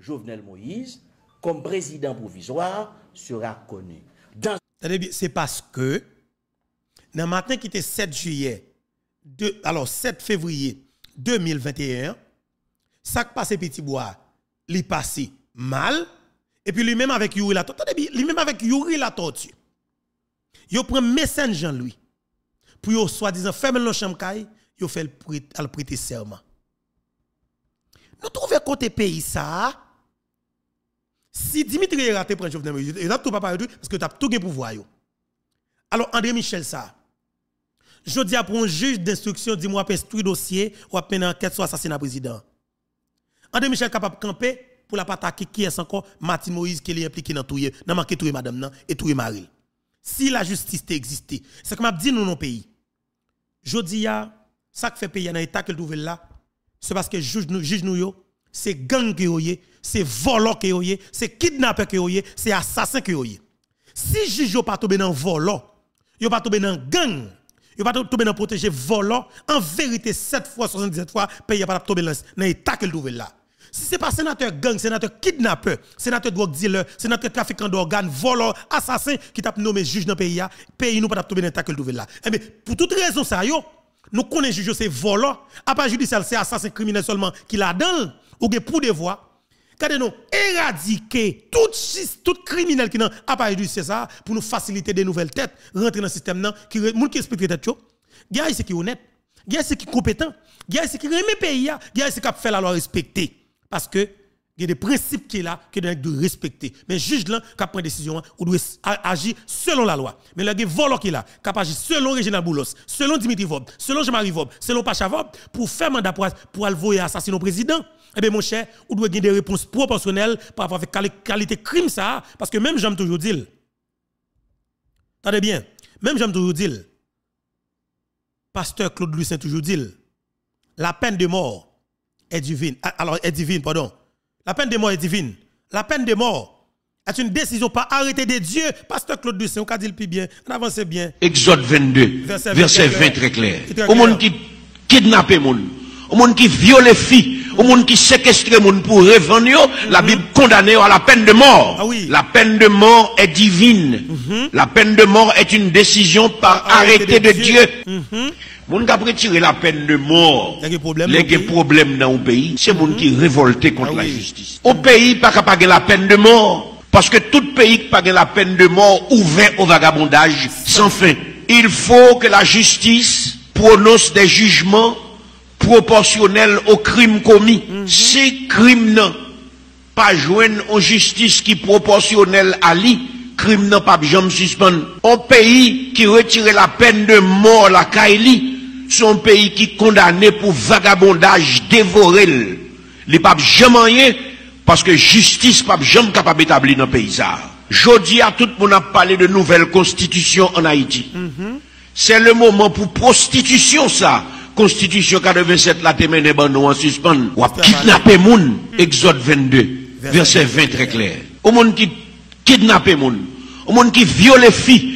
Jovenel Moïse comme président provisoire sera connu c'est parce que, dans le matin qui était 7 juillet, alors 7 février 2021, ça qui passe Petit Bois, il passe mal, et puis lui-même avec Yuri la tortue, lui-même avec Yuri la tortue, il prend Messenger Jean-Louis, pour soi-disant ferme le chambre, il fait le prêter serment. Nous trouvons côté pays ça, si Dimitri est raté pour Jovenel Moïse, il a tout papa parlé parce que tu as tout le pouvoir. Alors André Michel ça. Je dis à un juge d'instruction, dis-moi un dossier ou une enquête sur assassinat président. André Michel capable de camper pour pas attaquer qui est encore Martin Moïse qui est impliqué dans tout, dans manqué tout madame et tout Marie. Si la justice existe, c'est que je dit nous nos pays. Je dis à ça qui fait pays dans l'état qu'elle trouve là, c'est parce que juge nous juge nous yo c'est gang qui est c'est volant qui est c'est kidnapper qui est c'est assassin qui est. Si juge pas tombé dans volant, yo pas tomber dans gang, yo pas tomber dans protéger voleur, en vérité 7 fois 77 fois pays pas tombé dans l'état qu'il trouve là. Si c'est pas sénateur gang, sénateur kidnappeur, sénateur drug dealer, sénateur trafiquant d'organes, voleur, assassin qui t'a nommé juge dans le pays, pays nous pas tomber dans l'état qu'il trouve là. Eh pour toute raison, ça nous connaissons juge c'est volant, à part judiciaire c'est assassin criminel seulement qui l'a dans ou bien pour devoir, quand nous éradiquer tout, tout criminel qui n'a pas du César pour nous faciliter des nouvelles têtes, rentrer dans le système, qui, qui respecte les têtes. Il y a qui honnête, il y est qui compétent, il y qui remet le pays, il y qui fait la loi respecter. Parce que il y a des principes qui sont là que doit respecter. Mais juge là qui prend décision, ou doit agir selon la loi. Mais il y a qui est là, qui selon Régional Boulos, selon Dimitri Vob, selon Jean-Marie Vob, selon Pacha Vob, pour faire mandat pour, pour aller assassiner le président. Eh bien, mon cher, vous doit avoir des réponses proportionnelles par rapport à la qualité crime ça, parce que même j'aime toujours dire, attendez bien, même j'aime toujours dire, pasteur Claude Lucien toujours dit, la peine de mort est divine, ah, alors est divine, pardon, la peine de mort est divine. La peine de mort est une décision par arrêté de Dieu. Pasteur Claude Dussin, on a dit le plus bien, on avance bien. Exode 22, verset, 20, très clair. Au monde qui kidnappe monde, au monde qui viole filles, au monde qui séquestre monde pour revendre, mhm. la Bible condamne à la peine de mort. Ah la peine de mort est divine. Mhm. La peine de mort est une décision par arrêté de, Dieu. Mhm. Moun qui a la peine de mort, les problèmes dans le pays, c'est moun qui révolté contre ah la justice. Au pays, pas capable la peine de mort, parce que tout pays qui pas la peine de mort ouvert au vagabondage sans fin. Il faut que la justice prononce des jugements proportionnels aux crimes commis. Mhm. Ces crimes crime pas joindre en justice qui proportionnelle à lui, crime n'a pas jamais suspendre. Un pays qui retire la peine de mort, la Kaili, son pays qui condamné pour vagabondage, dévoré. Les papes jamais parce que justice pas jamais capable d'établir dans le pays. Jodi à tout le monde a parlé de nouvelle constitution en Haïti. Mhm. C'est le moment pour prostitution ça. Constitution 47 la témène nous en suspens. Ou kidnapper moun. Mhm. Exode 22, verset 20 très clair. Au monde qui kidnappe moun. Au monde qui viole filles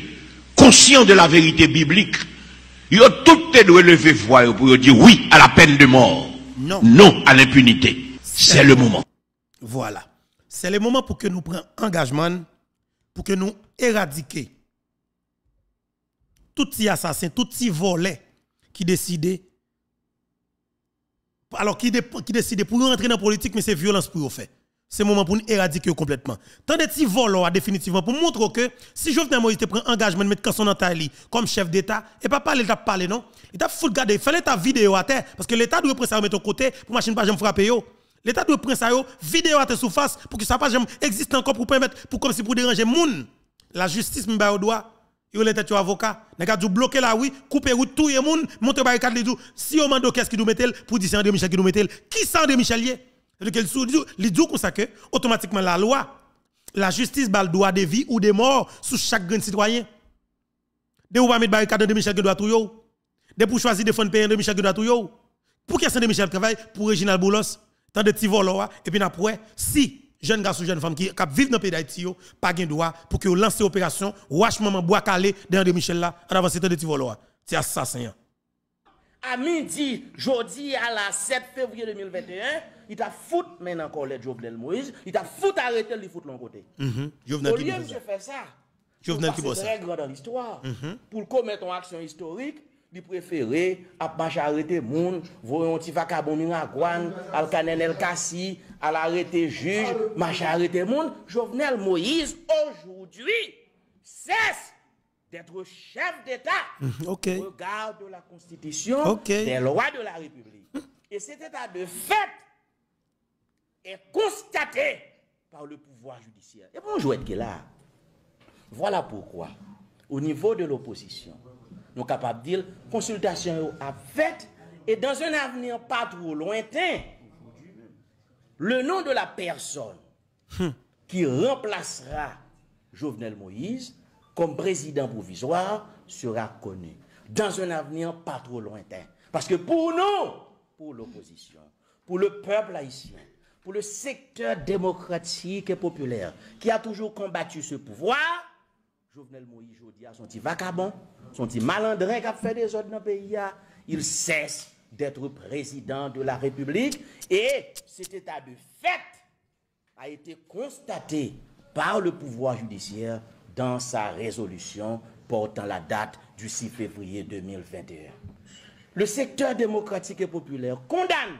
conscient de la vérité biblique, y a tout les lever voix pour dire oui à la peine de mort, non, à l'impunité. C'est le moment. Voilà. C'est le moment pour que nous prenions engagement, pour que nous éradiquions tout ces assassin, tout ces volets qui décide, alors qui, pour rentrer dans la politique, mais c'est violence pour faire c'est le moment pour nous éradiquer complètement. Tandis que voler définitivement pour montrer que si je Jovenel Moïse prend engagement de mettre Kasson dans comme chef d'État, et pas parler, il parler non. Il a full garder, faut ta vidéo à terre, parce que l'État doit prendre ça mettre au côté pour machine pas jamais frapper yo. L'État doit prendre ça vidéo à terre sous face pour que ça pas jamais existe encore pour permettre, pour comme si pour déranger moun. La justice me au doigt. Yo l'état tu avocat, n'a dû bloquer la oui, couper route tout le monde, monter barricade les dou. Si on mande qu'est-ce qui nous mettel pour dire Michel qui nous mettel, qui c'est André donc, il dit que automatiquement la loi, la justice bal le droit de vie ou de mort sur chaque grand citoyen. De ou pas mettre barricade de Michel qui doit tout De pour choisir de fonds payer de Michel qui doit tout Pour qu'est-ce Michel travaille pour Reginald Boulos tant de petits et puis après si jeunes ou jeune femme qui cap vivent dans le pays d'Haïti pas de droit pour que lance opération wash maman bois calé dans de Michel là en avance tant de petits C'est assassin. À midi, jeudi à la 7 février 2021 il t'a fout maintenant les Jovenel Moïse, il t'a fout arrêter, il fout l'un côté. Mhm. Au lieu de faire ça, Jovenel qui C'est très dans l'histoire. Mhm. Pour commettre une action historique, il préférait à marcher arrêter moun, voyons un petit vacabon miragouane, al à kassi, à juge, marcher arrêter moun. Jovenel Moïse, aujourd'hui, cesse d'être chef d'État. Mhm, ok. Regarde la Constitution, et des lois de la République. Et cet état de fait est constaté par le pouvoir judiciaire. Et bonjour, là. Voilà pourquoi, au niveau de l'opposition, nous sommes capables de dire consultation à fait et dans un avenir pas trop lointain, le nom de la personne hum. qui remplacera Jovenel Moïse comme président provisoire sera connu dans un avenir pas trop lointain. Parce que pour nous, pour l'opposition, pour le peuple haïtien, pour le secteur démocratique et populaire qui a toujours combattu ce pouvoir, Jovenel Moïse Jodia, son petit vacabon, son petit malandré qui a fait des ordres dans le pays, hein. il cesse d'être président de la République et cet état de fait a été constaté par le pouvoir judiciaire dans sa résolution portant la date du 6 février 2021. Le secteur démocratique et populaire condamne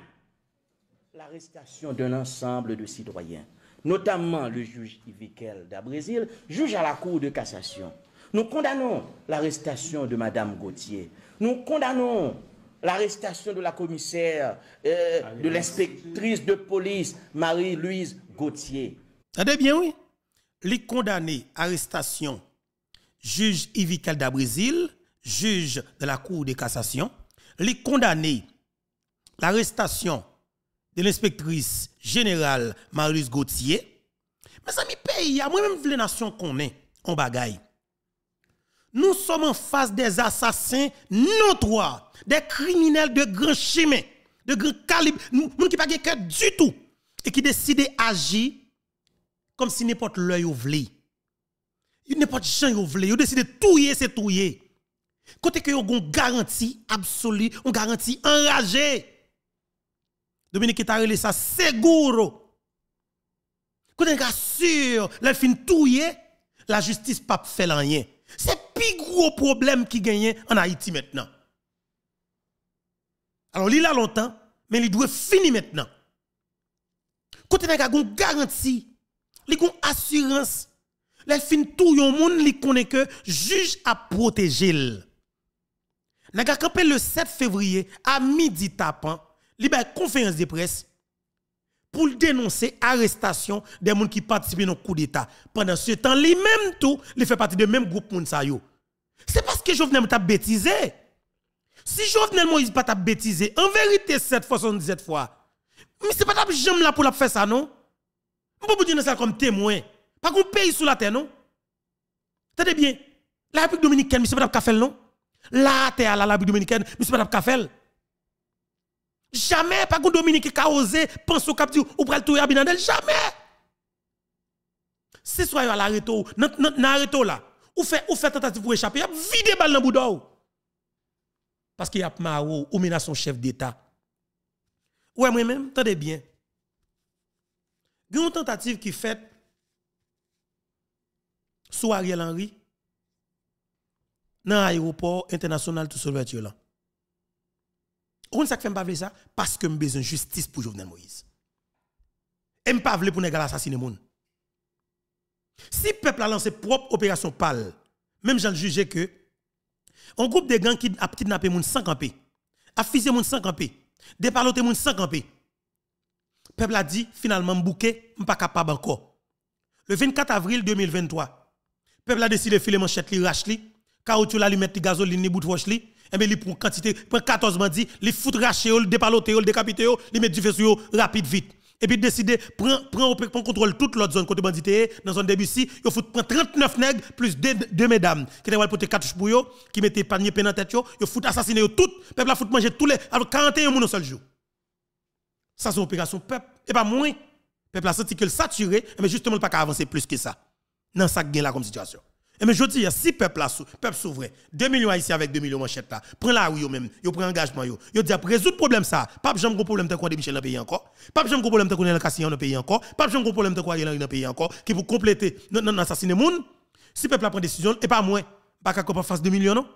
l'arrestation d'un ensemble de citoyens, notamment le juge Ivikel d'Abrésil, juge à la Cour de cassation. Nous condamnons l'arrestation de Mme Gauthier. Nous condamnons l'arrestation de la commissaire, euh, de l'inspectrice de police, Marie-Louise Gauthier. Attendez ah, eh bien, oui. Les condamnés, arrestation, juge Ivikel d'Abrésil, juge de la Cour de cassation, les condamnés, l'arrestation de l'inspectrice générale Marius Gauthier. Mes amis, pays, moi-même, les nations qu'on est en bagaille. Nous sommes en face des assassins notoires, des criminels de grand chemin, de grand calibre, nous qui pas cœur du tout, et qui décident d'agir comme si n'importe l'œil il voulait. N'importe qui ou voulait, ils décident de touiller, c'est touiller. Côté que ont une garantie absolue, une garantie enragée. Dominique est sa ça seguro. Quand on est sûr, la fin touye, la justice pas fait rien. C'est le plus gros problème qui gagne en Haïti maintenant. Alors, il a longtemps, mais il doit finir maintenant. Quand on a une garantie, il a assurance, les fin tout le monde, il connaît que juge a protégé. campé le 7 février à midi tapant a conférence de presse pour dénoncer l'arrestation des gens qui participent au coup d'État. Pendant ce temps, les même tout, il fait partie du même groupe yo C'est parce que Jovenel t'a bêtisé. Si Jovenel Moïse pas t'a en vérité, 7 fois, 77 fois, mais c'est pas ta là pour la faire ça, non? On ne dire pas ça comme témoin. Pas qu'on pays sous la terre, non? Tenez bien, la République dominicaine, mais c'est pas ta non? La terre, la République dominicaine, mais c'est pas ta Jamais, pas que Dominique qui pense au cap ou pral tout Abinadel, jamais. Si soit à l'arrêto, dans l'arrêt là, ou fait ou fait tentative pour échapper, vide bal dans boudou. Parce qu'il y a Marou ou mena son chef d'état. Ouais moi même, attendez bien. une tentative qui fait sous Ariel Henry dans l'aéroport international tout Souverain là. On ne fait pas ça parce que j'ai besoin de justice pour Jovenel Moïse. Et je pas pour négal assassiner les Si le peuple a lancé propre opération PAL, même j'en jugeais que un groupe de gangs qui a kidnappé moun sans camper, a fisé moun sans camper, dépaloté moun sans camper. Peuple a dit finalement bouquet, pas capable encore. Le 24 avril 2023, peuple a décidé de filer manchette li rach li, caoutchouc la lui mettre gazoline ni bout de li, et eh bien, il prend quantité, prend 14 bandits, il fout raché, il le les décapite, il met du feu sur rapide, vite. Et puis, décider, prend, prend, prend contrôle toute l'autre zone côté bandité, dans la zone Debussy, il fout prendre 39 nègres, plus deux, mesdames, qui étaient porter 4 pour eux, qui mettaient panier peine en tête, il fout assassiner tout, le peuple a faut manger tous les, alors 41 personnes seul jour. Ça, c'est une opération peuple, et pas moins. Le peuple a senti que le saturé, mais eh ben, justement, il n'a pas avancer plus que ça. Dans ça, est là comme situation. Et eh, mais je dis, si peuple sou peuple souverain, 2 millions ici avec 2 millions manchettes là, prend la rue même, yo prend engagement yo. Yo dit résoudre problème ça. Pas de gros problème quoi Michel dans pays encore. Pas de gros problème de qu'on dans pays encore. Pas de gros problème de quoi dans le pays encore qui pour compléter non non assassiner moun. Si peuple prend décision et pas moins, pas qu'à pas face 2 millions non.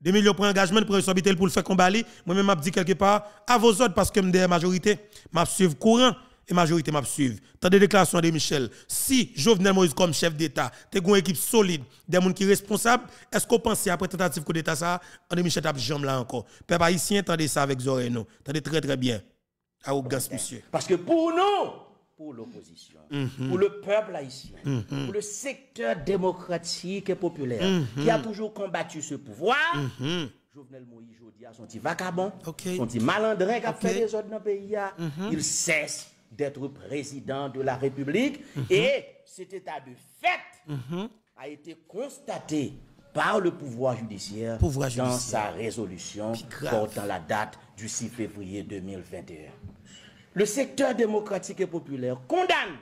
2 millions pour engagement pour responsabilité pour le faire combattre. Moi-même m'a dit quelque part à vos autres parce que la majorité, m'a suivre courant et majorité m'a suivi. Tant des déclarations de Michel, si Jovenel Moïse comme chef d'État, tu une équipe solide, des gens qui sont responsables, est-ce qu'on pense après tentative coup d'État ça, André Michel tape jambe là encore. Peuple haïtien, tendez ça avec Zoreno. Tendez très très bien. Arrogance, monsieur. Parce que pour nous, pour l'opposition, mhm. pour le peuple haïtien, mhm. pour le secteur démocratique et populaire mhm. qui a toujours combattu ce pouvoir, Jovenel Moïse, Jodia, sont ils vacabonds, okay. sont ils malandrins, qui ont fait les autres dans le pays, il cesse d'être président de la République. Mhm. Et cet état de fait mhm. a été constaté par le pouvoir judiciaire dans sa résolution portant la date du 6 février 2021. Le secteur démocratique et populaire condamne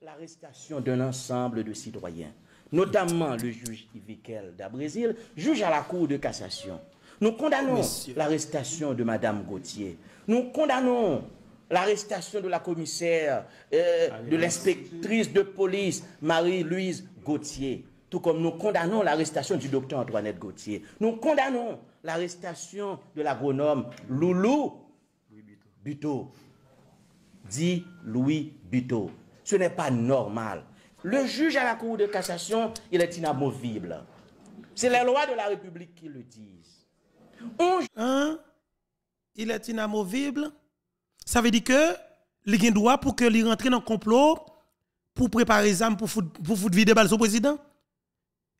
l'arrestation d'un ensemble de citoyens, notamment le juge Ivikel d'Abrésil, juge à la Cour de cassation. Nous condamnons l'arrestation de Madame Gauthier. Nous condamnons l'arrestation de la commissaire, euh, de l'inspectrice de police Marie-Louise Gauthier. Tout comme nous condamnons l'arrestation du docteur Antoinette Gauthier. Nous condamnons l'arrestation de l'agronome Loulou Buteau, dit Louis Buteau. Ce n'est pas normal. Le juge à la Cour de cassation, il est inamovible. C'est les lois de la République qui le disent. Hein? Il est inamovible ça veut dire que les gens doivent pour que les rentrent dans le complot pour préparer armes pour foutre pour foutre vide balle au président.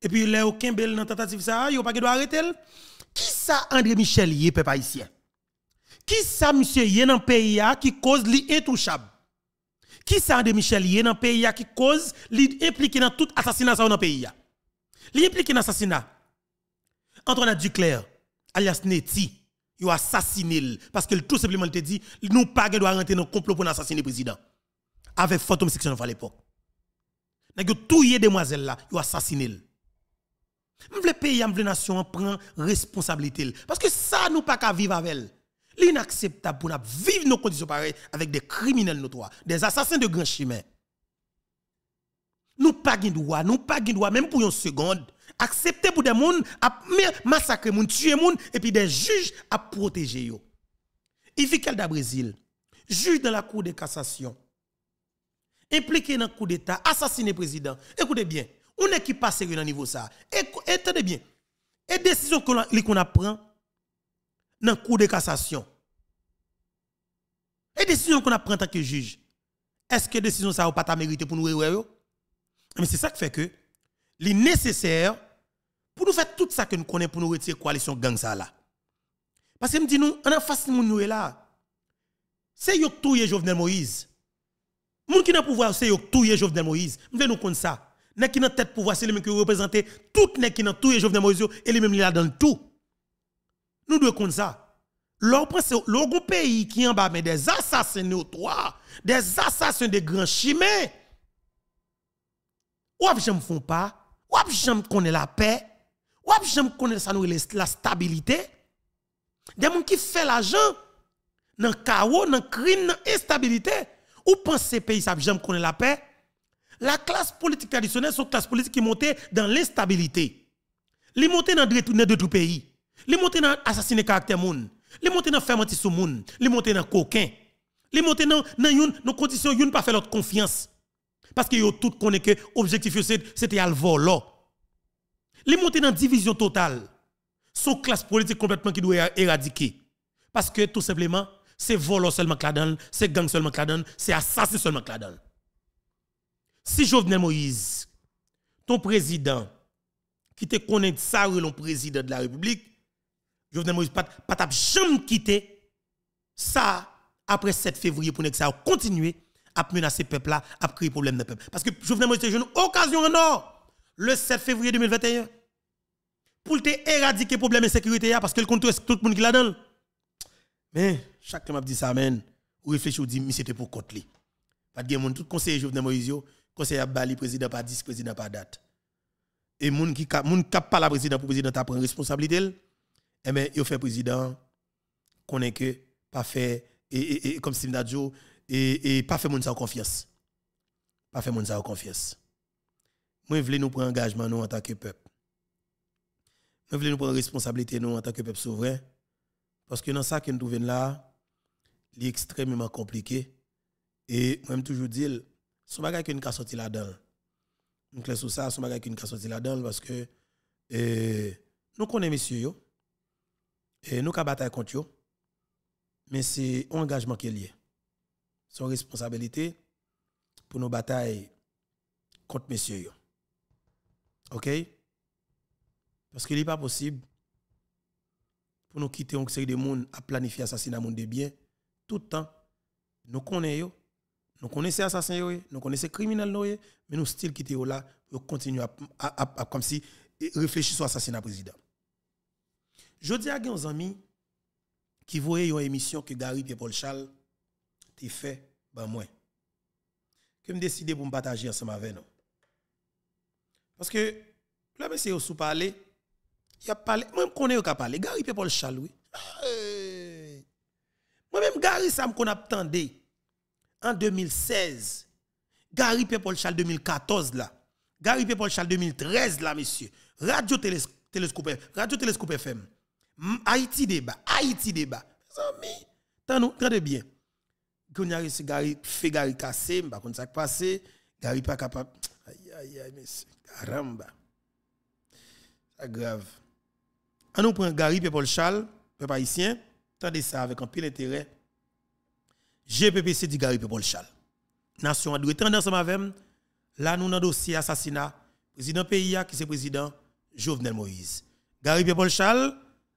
Et puis il là aucun bel dans tentative ça, il a pas doit arrêter. Qui ça André Michel yé peuple haïtien Qui ça monsieur est dans pays ah, qui cause l'intouchable Qui ça André Michel est dans pays ah, qui cause li dans tout assassinat dans dans pays ah? Li impliqué dans l'assassinat. Antoine Duclerc alias Neti ont assassiné parce que tout simplement te dit nous pas doit rentrer dans complot pour assassiner le président avec fantôme section à l'époque. n'a tout yé demoiselle là, ont assassiné. les pays, les nation prend responsabilité parce que ça nous pas qu'à vivre avec elle. L'inacceptable pour nous vivre nos conditions pareilles avec des criminels notoires, des assassins de grand chemin. Nous pas de droit, nous pas de droit même pour une seconde accepter pour des gens, à massacrer gens, tuer gens, et puis des juges à protéger eux. vit da Brésil, juge dans la Cour de cassation, impliqué dans le coup d'État, assassiné président. Écoutez bien, on est qui passe dans le niveau ça. Écoutez bien, et décision qu'on apprend dans la Cour de cassation, et décision qu'on apprend en tant que juge, est-ce que décision ça n'a pas mérité pour nous Mais c'est ça qui fait que, les nécessaire pour nous faire tout ça que nous connaissons pour nous retirer la coalition gang ça là. Parce que me dit nous, on a face moun nous là. C'est yo touye Jovenel Moïse. Moun qui n'a pouvoir c'est yo touye Jovenel Moïse. M'vez nous comme ça. Nek qui n'a tête pouvoir c'est les mêmes qui représentent tout nek qui n'a touye Jovenel Moïse et les mêmes là dans tout. Nous devons connaître ça. Le groupe pays qui en bas, mais des assassins notoires, des assassins de grands chimés. Ou ap font pas, ou ap connaît la paix. Ou ap j'aime ça nou la stabilité. Des gens qui fait l'argent dans le chaos, dans le crime, dans l'instabilité. Ou pensez pays ça j'aime connaît la paix La classe politique traditionnelle, c'est une classe politique qui monte dans l'instabilité. Ils monte dans tout pays. Ils montées dans assassiner caractère moun. Ils montait dans faire mentir sous moun. Ils montées dans coquin. Ils montées dans dans nos conditions, yon pas faire l'autre confiance. Parce que yo tout connaît que l'objectif, c'était à le voler. Les monter dans division totale. Son classe politique complètement qui doit éradiquer. Parce que tout simplement, c'est volant seulement que la donne, c'est gang seulement que la donne, c'est assassin seulement que la donne. Si Jovenel Moïse, ton président, qui te connaît ça, le président de la République, Jovenel Moïse, pas t'a jamais quitté ça après 7 février pour que ça continue à menacer le peuple là, à créer problème dans le peuple. Parce que Jovenel Moïse, c'est une occasion en or le 7 février 2021 pour te éradiquer le problème de sécurité parce que le compte tout le monde qui l'a donné. Mais chaque que m'a dit ça amen. ou réfléchit ou dit mais c'était pour compte Pas de monde tout conseiller Jovenel Moïse, conseiller Bali président pas 10 président pas date. Et monde qui monde cap pas la président pour président ta prend responsabilité et eh ben il fait président qu'on que pas fait et, comme Simdadjo et, et pas fait monde confiance. Pas fait monde sa confiance. Moi, je voulais nous prendre engagement nous en tant que peuple. Nous je voulais nous prendre responsabilité nous en tant que peuple souverain. Parce que dans ça que nous vient là, c'est extrêmement compliqué. Et moi, je toujours dire, son bagage qui nous sorti là-dedans. Donc, là, sur ça, son bagage qui sorti là-dedans parce que eh, nous connaissons messieurs, et eh, nous avons bataille contre eux, mais c'est un engagement qui est lié. C'est une responsabilité pour nos batailles contre messieurs. Yo. OK Parce qu'il n'est pas possible pour nous quitter une série de monde à planifier assassinat de bien tout le temps. Nous connaissons, nous connaissons assassins, nous connaissons les criminels, mais nous still quitter là pour continuer à, comme si réfléchir sur assassinat président. Je dis à nos amis qui voyaient une émission que Gary et Paul Charles ont fait, ben moi. Que me décidé pour me partager ensemble avec nous. Parce que, là, monsieur, vous parlez, il a parlé, moi, je connais qu'il a parlé, Gary Pepolchal, oui. Ah, eh. Moi-même, Gary, ça me qu'on en 2016. Gary Pepolchal 2014, là. Gary Pepolchal 2013, là, monsieur. Radio Télescope, Radio telescope FM. Haïti débat, Haïti débat. Mes amis, regardez bien. Quand Gary fait Gary casser je ne sais pas passé. Gary pas capable. Aïe, aïe, aïe, monsieur. Caramba. C'est grave. On nous prend Gary et Paul Charles, peuple haïtien. Tendez ça avec un pile intérêt. GPPC dit Gary et Paul Charles. Nation a tendance à avec Là, nous avons un dossier assassinat. Président PIA, qui c'est président Jovenel Moïse. Gary et Paul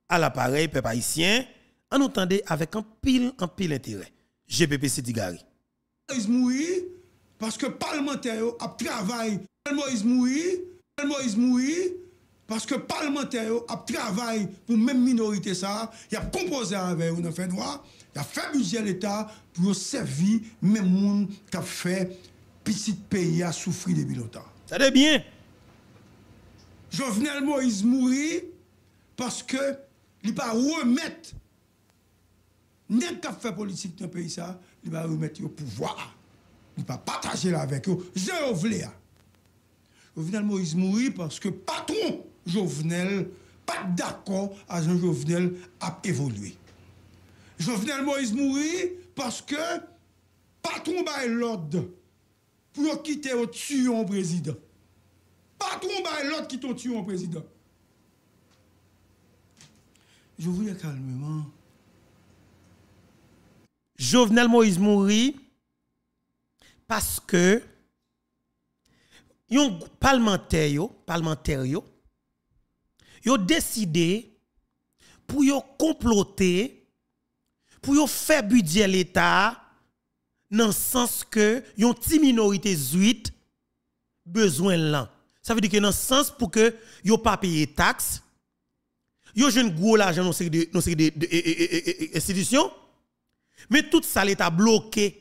à l'appareil, peuple haïtien. On tendez avec un pile, un pile intérêt. GPPC dit Gary. Ils Paske parlementaryo ap travay pou men minorite sa, y ap kompoze an ver ou nan fenwa, y ap fabuze l'Etat pou yo servi men moun kapfe pisi de peyi a soufri debi l'OTAN. Sa de bien. Jovenel Moise mouri paske li pa remet nen kapfe politik nan peyi sa, li pa remet yo pouvoi a. pa patajela avek yo, je ou vle a. Jo vle a Moise Mourie paske patron jo vle a, pat dako a zon jo vle a ap evolwe. Jo vle a Moise Mourie paske patron ba el lorde pou yo kite yo tsyon prezident. Patron ba el lorde kite yo tsyon prezident. Jo vle a kalmeman. Jo vle a Moise Mourie patakon parce que yon parlementaire yo, parlementaire yo, yo décidé pour yo comploter pour yo faire budget l'état dans le sens que yon ti minorité zuit besoin lan Ça veut dire que dans le sens pour que yo pas payer taxes yo jeune gros l'argent dans série dans série mais tout ça l'état bloqué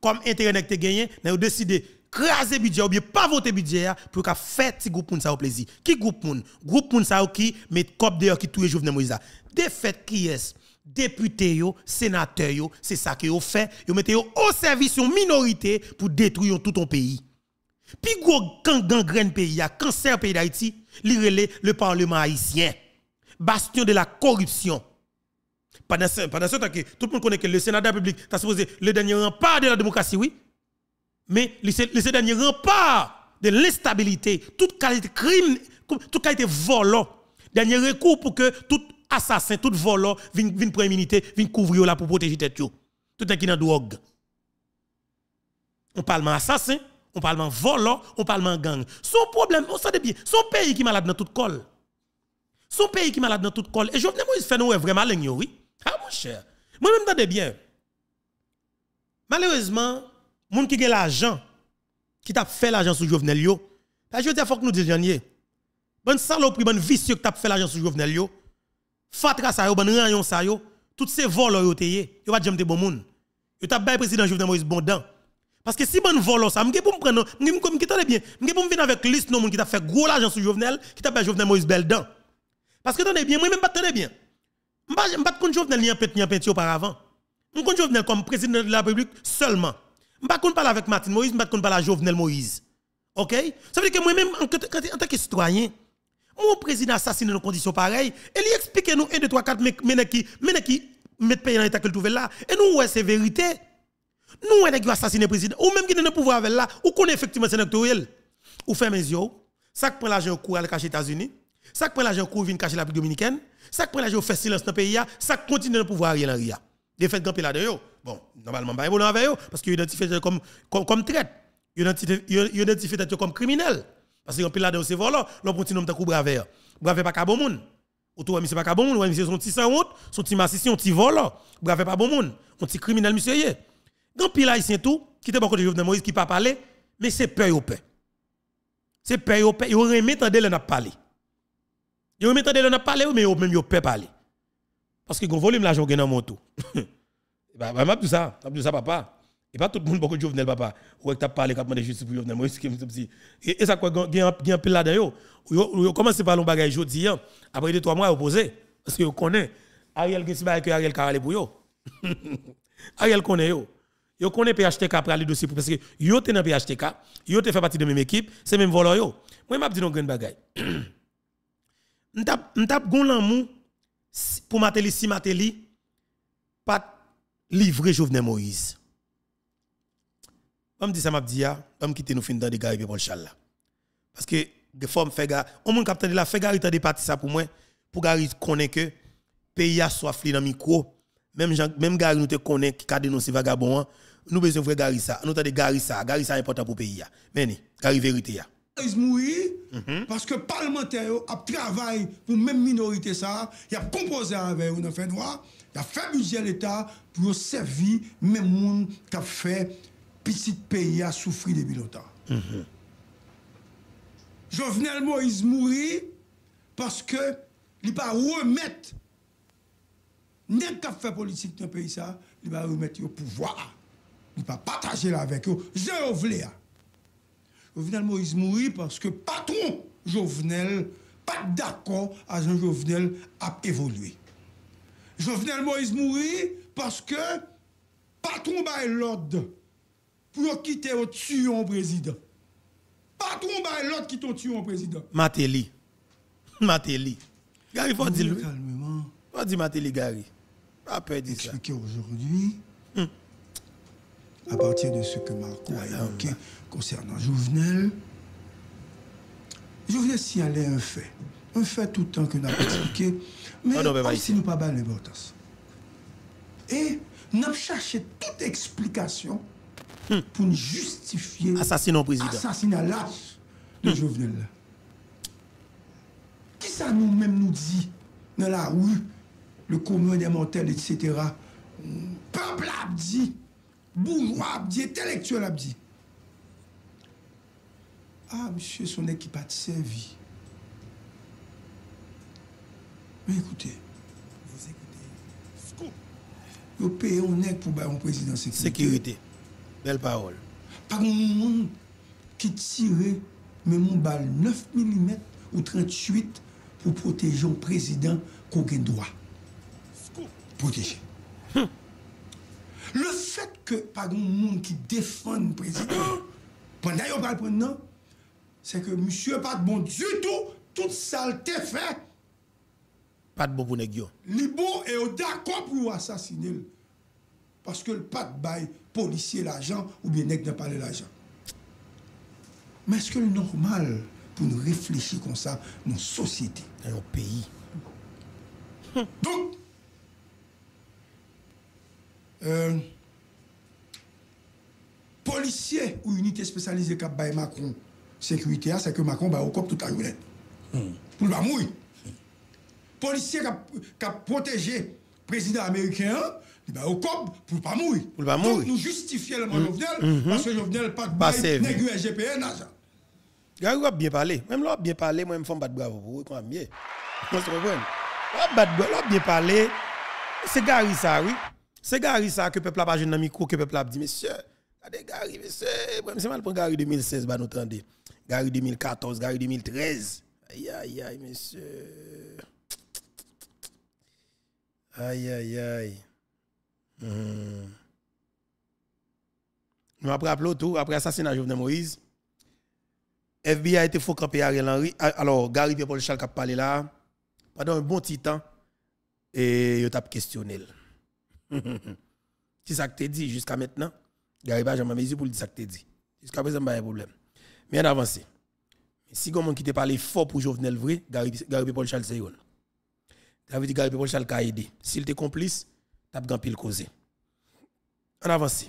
comme intérêt que gagné, nous décidé craser budget ou bien pas voter le budget pour faire fasse petit groupe pour ça au plaisir. Qui groupe moun Groupe moun ça qui met le dehors qui les jours Moïse. Défaite qui est député yo, sénateur c'est ça que yo fait, yo mettez au service une minorité pour détruire tout ton pays. Puis gros gang gangrène pays cancer pays d'Haïti, li le parlement haïtien. Bastion de la corruption pendant ce, temps tout le monde connaît que le Sénat de la République, c'est supposé le dernier rempart de la démocratie, oui. Mais le, dernier rempart de l'instabilité, toute qualité crime, toute qualité volant, oh. dernier recours pour que tout assassin, tout volant oh, vienne, viennent prendre immunité, vienne couvrir oh, là pour protéger tête. Tout le qui est dans drogue. On parle assassin, on parle volant, on parle gang. Son problème, on bien, son pays qui est malade dans toute colle. Son pays qui est malade dans toute colle. Et je vous vous fait nous vraiment malin, oui. Ah, mon cher. Moi-même, t'en ai bien. Malheureusement, les gens qui ont l'argent, qui t'a fait l'argent sous Jovenel, yo, parce je dis, faut que nous disions, bonne saloperie, bonne vicieux qui t'a fait l'argent sous Jovenel, yo, fatra sa yo, bonne rayon sa yo, toutes ces vols, yo, t'ayé, yo, pas de bon monde. Yo, t'a bien président Jovenel Moïse Bondan. Parce que si bonne volo ça, m'gé pour me prendre, m'gé pour bien, m'gé pour me venir avec liste non qui t'a fait gros l'argent sous Jovenel, qui t'a fait Jovenel Moïse Beldan. Parce que t'en es bien, moi même pas t'en bien. Je ne suis pas Jovenel ni en pète ni en peinture auparavant. Je ne Jovenel comme président de la République seulement. Je ne suis pas avec Martin Moïse, je ne suis pas avec Jovenel Moïse. OK Ça veut dire que moi-même, en, tant que citoyen, mon président assassiné dans conditions pareilles, et il explique nous 1, 2, 3, 4 mais qui mettent pays dans l'état qu'il trouve là. Et nous, ouais, c'est vérité. Nous, on a assassiné le président, ou même qui le pouvoir avec là, ou qu'on est effectivement sénatorial. Ou fait mes yeux, ça prend l'argent au cours à la États-Unis, ça prend l'argent qu'on vient cacher la République dominicaine, ça prend l'argent fait silence dans le pays, ça continue de pouvoir en rire Des faits de là-dedans. Bon, normalement, pas bah, bon avec eux, parce qu'ils identifient comme, comme, comme traite. Ils identifient comme criminel. Parce qu'ils ont là-dedans, c'est volant, l'on continue de braver. Braver pas qu'à bon monde. Autour, monsieur pas qu'à bon monde, monsieur son petit sans honte, son petit massicien, un petit volant. Braver pas bon monde. Un petit criminel, monsieur. Grand pile haïtien tout, qui était bon de Jovenel Moïse, qui pas parlé, mais c'est peur au peur. C'est peur au peur. Ils ont remis, attendez, l'on a parlé. Yo même tande a parlé mais yo même yo peut parler. Parce que gon volume l'argent gagne dans mon tout. bah bah m'a tout ça, m'a tout ça papa. Et pas tout le monde beaucoup Jovenel papa. Ou que t'as parlé qu'a demandé justice pour Jovenel ce qui me dit et ça quoi gagne gagne pile là-dedans yo. Yo commence par un bagage jodi hein? après les 3 mois opposé parce que yo connaît Ariel qui se que Ariel Karale pour yo. Ariel connaît yo. Yo connaît PHTK après aller dossier parce que yo t'es dans PHTK, yo t'es fait partie de même équipe, c'est même voleur yo. Moi m'a dit non grande bagaille. m'tap gon l'amour pour Matéli si pas livré Jovenel Moïse. On me dit ça m'a dit ya, on quitte nous fin dans des gars et Parce que de forme fait gars, on mon capitaine la fait gars ça pour moi pour gars connaît que pays a soif li dans micro. Même même gars nous te connaît qui a vagabond, nous besoin vrai gars ça. Nous des ça, gars ça important pour pays ya. Mais ni, gars vérité ya. y se mouri, paske palmanter yo ap travay pou men minorite sa, y ap kompoze an ver ou nan fenwa, y ap febuzye l'Etat pou yo sevi men moun kap fe pisi de peyi a soufri debi l'OTAN. Jovenel Moise mouri paske li pa remet nen kap fe politik nan peyi sa, li pa remet yo pouvoi a. Li pa pataje la vek yo, jen yo vle a. Jovenel Moïse mourit parce que patron Jovenel, pas d'accord à un Jovenel a évolué. Jovenel Moïse mourit parce que patron bail l'ordre pour quitter au en président. Patron bail l'ordre qui t'ont tué président. Matéli. Matéli. Gary, faut dire calmement. Faut dire Matéli Gary. Pas peur de ça. aujourd'hui. Hum. À partir de ce que Marco a évoqué concernant Jovenel, je voulais signaler un fait. Un fait tout le temps que nous avons expliqué, mais aussi si nous pas pas l'importance. Et nous avons cherché toute explication hmm. pour nous justifier l'assassinat président. Assassinat de hmm. Jovenel. Qui ça nous-mêmes nous dit dans la rue, le commun des mortels, etc. Hmm, peuple a dit, bourgeois a dit, intellectuel a dit. Ah, monsieur, son équipe a servi. Mais écoutez, vous écoutez. Vous payez un nègre pour un bah, président sécurité. Sécurité. Belle parole. Par un monde qui tire mais mon balle 9 mm ou 38 pour protéger un président qu'on a droit. Protéger. Hum. Le fait que par un monde qui défend le président, pendant qu'il parle, non, c'est que monsieur pas de bon du tout, toute saleté fait. Pas de bon pour ne Li d'accord pour assassiner parce que le pas de bail policier l'agent ou bien nest n'a pas l'argent. Mais est-ce que le normal pour nous réfléchir comme ça dans nos sociétés, dans nos pays hum. Donc euh, policier ou unité spécialisée qui Macron sécurité, c'est que Macron va au cop tout à l'heure. Hmm. Pour le mourir. Policier qui a protégé le président américain, il va au cop pour pas mourir. Pour pas mourir. Donc nous justifier le mm. parce que Jovenel pas de négru SGPN, agent. Gary a bien parlé. Même là, bien parlé, moi, je me fais battre bravo pour vous. même. Vous comprenez? Là, bien parlé. C'est Gary ça, oui. C'est Gary ça que le peuple a pas jeune dans micro, que le peuple a dit, monsieur. Ah, Gary, c'est monsieur mal pour Gary 2016, bah nous Gary 2014, Gary 2013. Aïe aïe aïe monsieur. Aïe aïe aïe. Hmm. Nous après tout, après assassinat Jovenel Moïse, FBI a été faux camper Ariel Henry. Ah, alors Gary Pierre-Paul Charles a parlé là pendant un bon petit temps et il t'a questionné. C'est ça que t'es dit jusqu'à maintenant? Gary pas jamais pour dire ça que tu dit. Jusqu'à présent, pas un problème. Mais on avance. Si quelqu'un qui te parler fort pour Jovenel vrai, Gary Paul Charles Seyon. Ça veut Gary Paul Charles Kaidi. S'il te complice, tu as grand pile causé. On avance.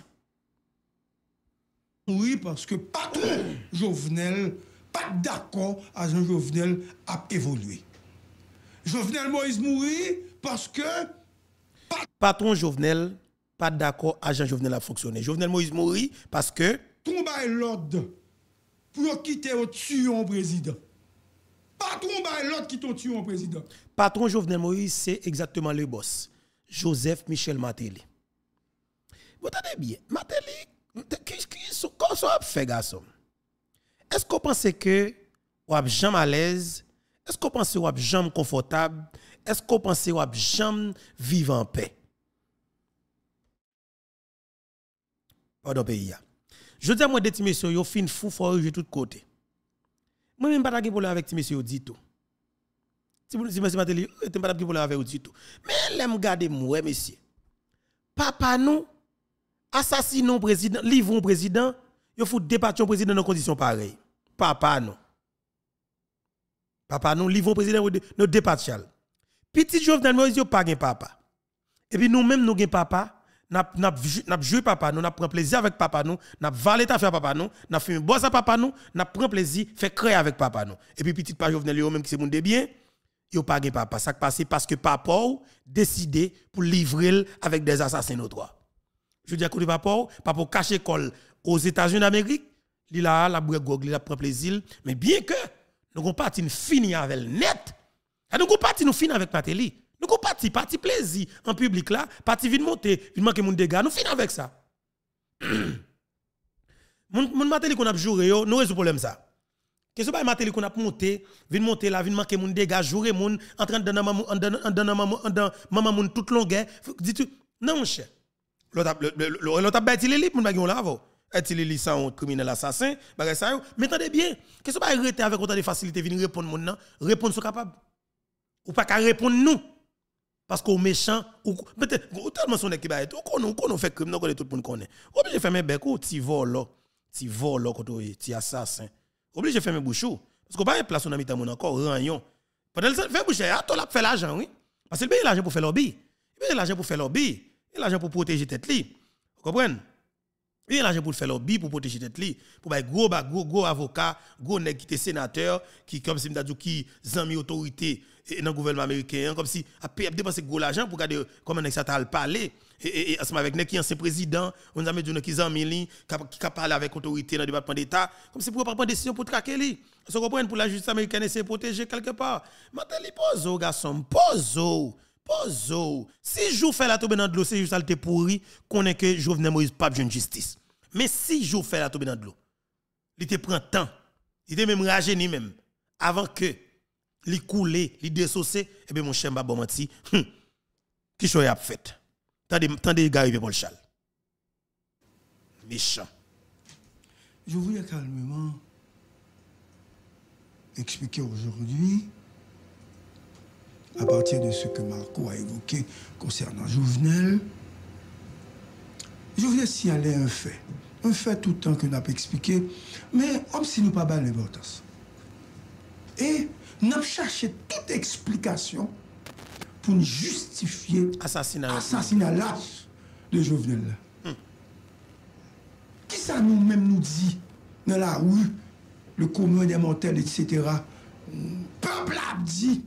Oui, parce que patron Jovenel, pas d'accord à un Jovenel a évolué. Jovenel Moïse mourit parce que patron Jovenel pas d'accord agent Jovenel a fonctionné. Jovenel Moïse mourit parce que... Combat l'ordre pour quitter au en président. Patron l'ordre qui t'ont tué président. Patron Jovenel Moïse, c'est exactement le boss. Joseph Michel Matéli. Vous entendez bien, Matéli, qu'est-ce qu'on fait, garçon? Est-ce qu'on pense que vous avez jamais à l'aise? Est-ce qu'on pense que vous avez jamais confortable? Est-ce qu'on pense que vous avez jamais vivre en paix? Je dis à moi des petits messieurs, fin fou, fort, de tout côtés. Moi, même pas de problème avec les messieurs, dit tout. Si vous dites, monsieur Matéli, je n'ai pas de problème avec vous, dit tout. Mais là, moué, moi, messieurs. Papa, nous, assassinons président, livrons président, il fout départir président dans conditions pareilles. Papa, nous Papa, nous, livrons président, nous départions. Petit Jovenel Moïse, il pas de papa. Et puis nous-mêmes, nous avons papa n'a n'a joué papa nous n'a pris plaisir avec papa nous n'a valé ta faire papa nous n'a fait un boss à papa nous n'a pris plaisir fait créer avec papa nous et puis petite pas lui même qui c'est mon de bien yo pas gagné papa ça passé parce que papa ou décidé pour livrer avec des assassins au droit je dis à côté papa ou papa caché col aux États-Unis d'Amérique il a la bouée la pris plaisir mais bien que nous avons parti fini avec net nous avons pas nous fini avec Matéli nous avons parti, parti plaisir en public là, parti vite monter, vite manquer mon dégâts, nous finissons avec ça. Mon, mon matéli qu'on a joué, nous résout problème ça. Qu'est-ce que matéli qu'on a monté, vite monter là, vite manquer mon dégâts, jouer mon, en train de maman, en donnant maman, en donnant maman mon toute longueur, dis tu, non mon cher. L'autre a bâti les lits, mon bagage là avant. Est-ce qu'il est sans criminel assassin, bagage ça Mais attendez bien, qu'est-ce que arrêter avec autant de facilité, venir répondre mon nom, répondre ce capable. Ou pas qu'à répondre nous. Parce qu'au méchant, ou tellement son équipe est, on connaît, on fait crime, on tout le monde connaît. Obligé de faire mes becs, tu voles, tu voles, tu assassin. Obligé de faire mes bouchons. Parce qu'on va pas place on a mis ta mon encore, rayon. Pendant que fait boucher, à ah, toi là fait l'argent, oui. Parce qu'il paye l'argent pour faire lobby. Il paye l'argent pour faire lobby. Il l'argent pour protéger tête li. Vous comprenez? Il y a l'argent pour faire lobby, pour protéger tête pour un gros, gros, gros avocat, gros nèg qui était sénateur, qui, comme si dit, qui, mis autorité, dans le gouvernement américain, comme si, a, a dépensé gros l'argent pour garder comment nèg ça t'a parlé, et, et, avec nèg qui ancien président, on a mis du qui zami li, qui a parlé avec autorité dans le département d'État, comme si pour pas prendre décision pour traquer li. Se comprendre pour la justice américaine, c'est protéger quelque part. Maintenant, li pose, garçon, pose, Pozo, si je fais la tombe dans l'eau, c'est juste ça pourri, qu'on est que Jovenel Moïse pas de justice. Mais si je fais la tombe dans l'eau, il te prend temps, il te même ni même, avant que il coule, il dessaucer, et eh bien mon cher dit, menti. hum, qui soit a fait. Tendez, tendez, gars, le Chal. Méchant. Je voulais calmement expliquer aujourd'hui à partir de ce que Marco a évoqué concernant Jovenel, Je voulais signaler un fait, un fait tout le temps que n'a pas expliqué, mais comme si nous pas pas l'importance. Et nous avons cherché toute explication pour nous justifier l'assassinat assassinat de Jovenel. Hum. Qui ça nous même nous dit dans la rue, le commun des mortels, etc. Peuple a dit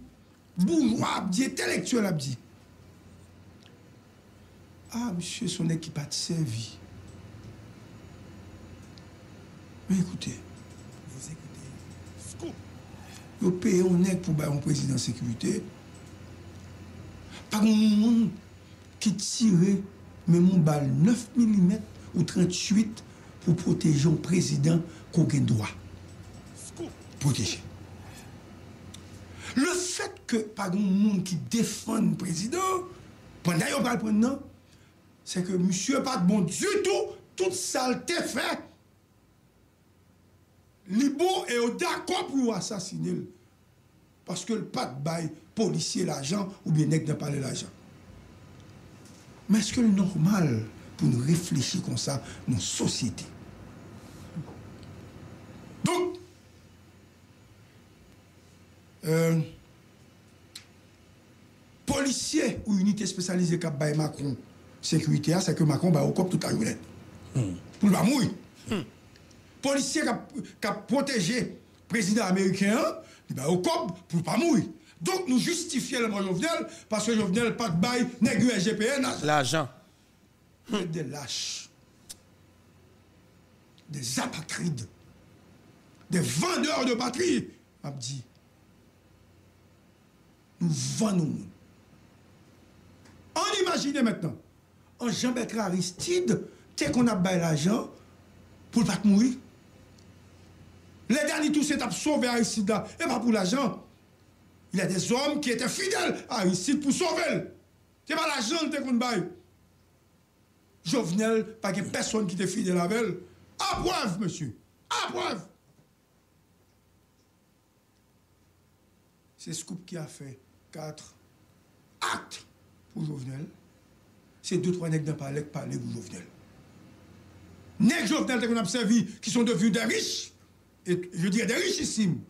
bourgeois abdi, intellectuel abdi. Ah, monsieur, son équipe a servi. Mais écoutez, vous écoutez, vous payez un nègre pour un président de sécurité. Par un monde qui tire mais mon balle 9 mm ou 38 pour protéger un président qui a droit. Protéger. Le fait que pas de monde qui défend le président, pendant qu'il va prendre c'est que monsieur pas de bon du tout, toute saleté fait. Libo est d'accord pour assassiner parce que le pas de bail policier l'agent ou bien n'est pas l'agent. Mais est-ce que le normal pour nous réfléchir comme ça dans la société Donc, euh, policiers ou unité spécialisée qui a Macron, sécurité, hein, c'est que Macron va au cop tout à l'heure. Pour le mouille. Hmm. Policiers qui a protégé le président américain, il va au cop pour pas mouiller. Donc nous justifions le Jovenel parce que Jovenel pas de bail, n'est GPN. L'argent. Hmm. Des lâches. Des apatrides. Des vendeurs de batteries. m'a dis... Nous vendons on imagine maintenant, en Jean-Bertrand Aristide, t'es qu'on a baillé l'argent pour ne pas mourir. Les derniers tous s'étaient sauvé Aristide et pas pour l'argent. Il y a des hommes qui étaient fidèles à Aristide pour sauver. C'est pas l'argent qu'on baille. Jovenel, pas que personne qui était fidèle à elle. À preuve, monsieur. À preuve. C'est Scoop qui a fait quatre actes pour Jovenel, c'est deux, trois nègres qui parlent parler pour Jovenel. Nègres Jovenel qu'on a servi, qui sont devenus des riches, et je dirais des richissimes,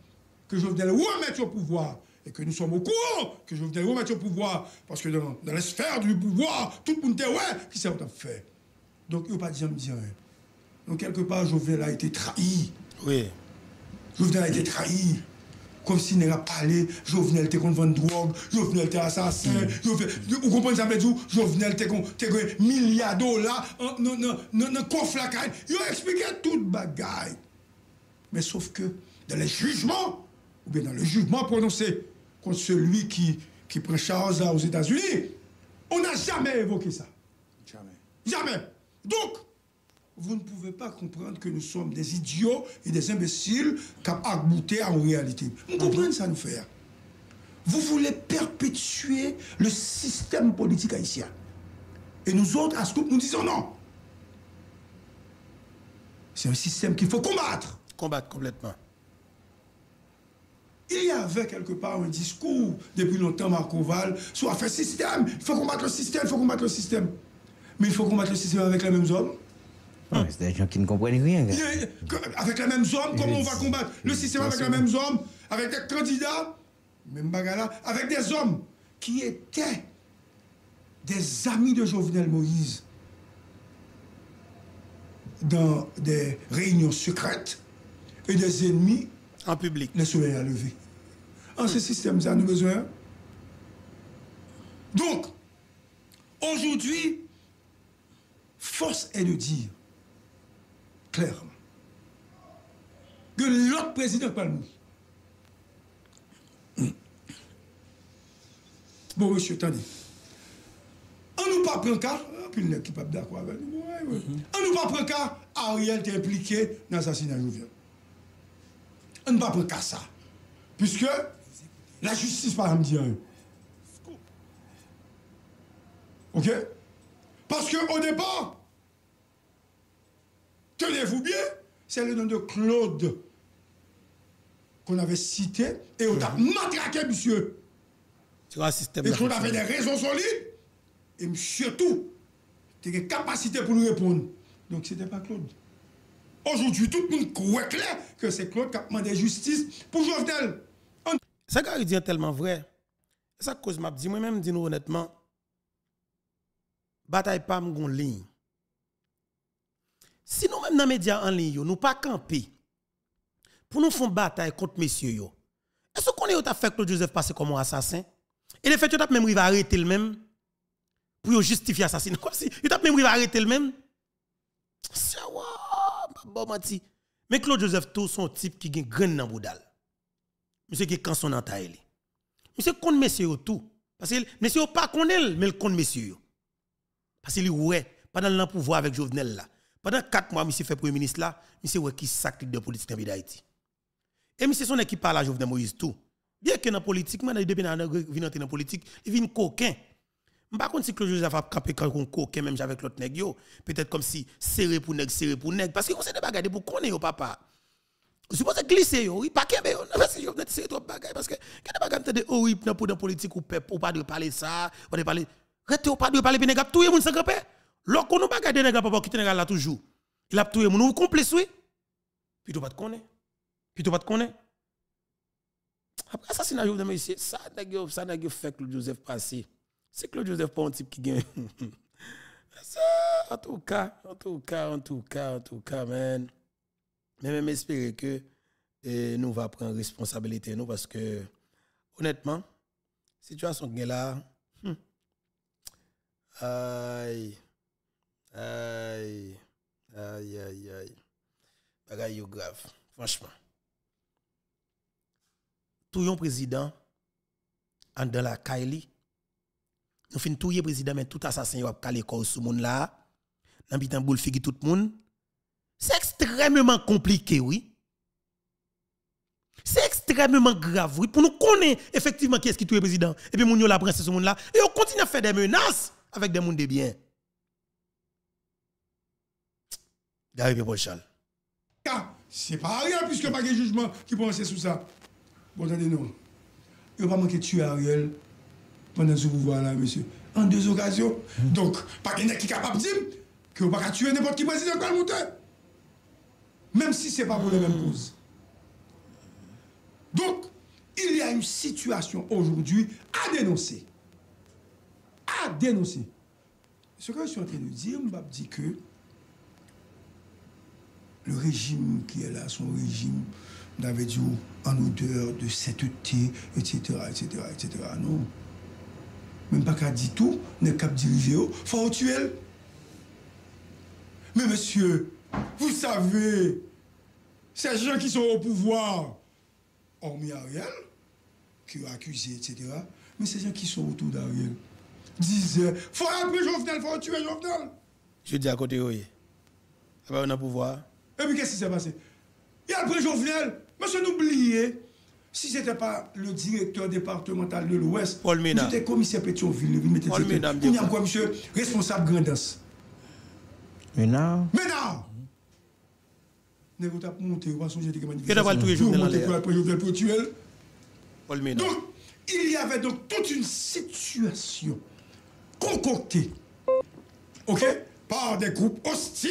que Jovenel remettre au pouvoir, et que nous sommes au courant que Jovenel remettre au pouvoir, parce que dans, la sphère du pouvoir, tout le monde est ouais, qui sait fait. Donc, il n'y a pas de me dire rien. Donc, quelque part, Jovenel a été trahi. Oui. Jovenel a été trahi comme si nous avons parlé, Jovenel était contre vendre drogue, Jovenel était assassin, mm. vous comprenez ça veut dire, Jovenel était contre milliards de dollars, non, non, non, non, coffre la caille, expliquait bagaille. Mais sauf que dans les jugements, ou bien dans le jugement prononcé contre celui qui, qui prend charge aux États-Unis, on n'a jamais évoqué ça. Jamais. Jamais. Donc, vous ne pouvez pas comprendre que nous sommes des idiots et des imbéciles qui à en réalité. Vous ah comprenez ça nous faire. Vous voulez perpétuer le système politique haïtien. Et nous autres, à ce coup, nous disons non. C'est un système qu'il faut combattre. Combattre complètement. Il y avait quelque part un discours depuis longtemps, Marc Oval, sur faire système, il faut combattre le système, il faut combattre le système. Mais il faut combattre le système avec les mêmes hommes c'est des gens qui ne comprennent rien. Avec les mêmes hommes, comment on va combattre le système avec les mêmes hommes, avec des candidats, même bagala, avec des hommes qui étaient des amis de Jovenel Moïse dans des réunions secrètes et des ennemis en public. Le soleil a levé. En ce système, ça nous besoin. Donc, aujourd'hui, force est de dire clairement que l'autre président pas nous hmm. Bon, monsieur, dis. On nous pas prend cas, puis hein, n'est pas d'accord avec nous. Mm-hmm. On nous pas prend cas, Ariel est impliqué dans l'assassinat Jovenel. On ne pas prend cas ça. Puisque la justice pas me dire. OK Parce qu'au départ, tenez-vous bien, c'est le nom de Claude qu'on avait cité, et on a mhm. matraqué monsieur. Tu système et Claude avait des raisons solides, et monsieur tout, tu des capacités pour nous répondre. Donc ce n'était pas Claude. Aujourd'hui, tout le monde croit clair que c'est Claude qui a demandé justice pour Jovenel. Ça, il tellement vrai, ça cause m'a dit, moi-même, dis-nous honnêtement, bataille pas mon ligne. Si nous même dans les médias en ligne, nous pas camper pour nous faire bataille contre messieurs Est-ce qu'on est fait Claude Joseph passe comme un assassin Et le fait que même il va arrêter le même pour justifier l'assassin. Tu si il même il va arrêter le même. C'est bon Mais Claude Joseph tout son type qui gagne grain dans boudal. Monsieur qui quand son entaille. Monsieur compte messieurs tout parce que monsieur pas connaît mais il compte messieurs. Parce qu'il ouais pendant le pouvoir avec Jovenel là. Pendant 4 mois, monsieur fait premier ministre là, monsieur ouais qui sac de politique dans d'Haïti. Et monsieur son équipe parle à Jovenel Moïse tout. Bien que dans politique, man depuis dans vient dans politique, il vient coquin. M'pa contre si Claude Joseph a campé comme coquin même avec l'autre nèg yo, peut-être comme si serré pour nèg, serré pour nèg parce que c'est des bagages pour connait au papa. Supposé glisser oui. pas kembe yo, parce que Jovenel trop bagages parce que quand des bagages de horrible dans pour dans politique ou peuple ou pas de parler ça, pas de parler Rete pas de parler puis nèg tout le monde s'en camper. Lorsqu'on nous pas des gars papa qui nègre là toujours. Il a tout mon nous complice oui. Puis tu pas te connaître. Puis tu pas te connaître. Après l'assassinat de monsieur. ça ça ça que fait Claude Joseph passé. C'est Claude Joseph pas un type qui gagne. ça en tout cas, en tout cas, en tout cas, en tout cas, man. Mais même espérer que eh, nous va prendre responsabilité nous parce que honnêtement, si situation là. Hmm. Aïe. Aïe, aïe, aïe, aïe. Bagay grave, franchement. Tout yon président, en Kaili, nous fin tout yon président, mais tout assassin yon ap kale sou moun la, nan bitan boule figi tout moun. C'est extrêmement compliqué, oui. C'est extrêmement grave, oui. Pour nous connaître effectivement qui est-ce qui est le président. Et puis, moun yon la princesse ce moun là. Et on continue à faire des menaces avec des moun de bien. D'arriver ah, C'est pas rien puisque pas de jugement qui pense sous ça. Bon, dit non. Il n'y a pas manqué de tuer Ariel pendant ce pouvoir là, monsieur. En deux occasions. Hmm. Donc, pas de qui capable de dire que vous pas tuer n'importe qui président quand monter. Même si ce n'est pas pour les mêmes hmm. causes. Donc, il y a une situation aujourd'hui à dénoncer. À dénoncer. Ce que je suis en train de dire, je dire que le régime qui est là, son régime, on avait dit, en odeur de sainteté, etc., etc., etc. Non. Même pas qu'à dire tout, n'est qu'à diriger, faut tuer. Mais monsieur, vous savez, ces gens qui sont au pouvoir, hormis Ariel, qui ont accusé, etc., mais ces gens qui sont autour d'Ariel, disaient, faut appeler Jovenel, faut tuer Jovenel. Je dis à côté, oui. Après, ah bah, on a pouvoir. Et puis qu'est-ce qui s'est passé Il y a le Jovenel. Monsieur, n'oubliez, si ce n'était pas le directeur départemental de l'Ouest, était commissaire Pétionville, il mettait Il y a quoi, monsieur Responsable Grandance. Ménard. Ménard Nègre monter monté, on va Paul Donc, il y avait donc toute une situation concoctée, ok, par des groupes hostiles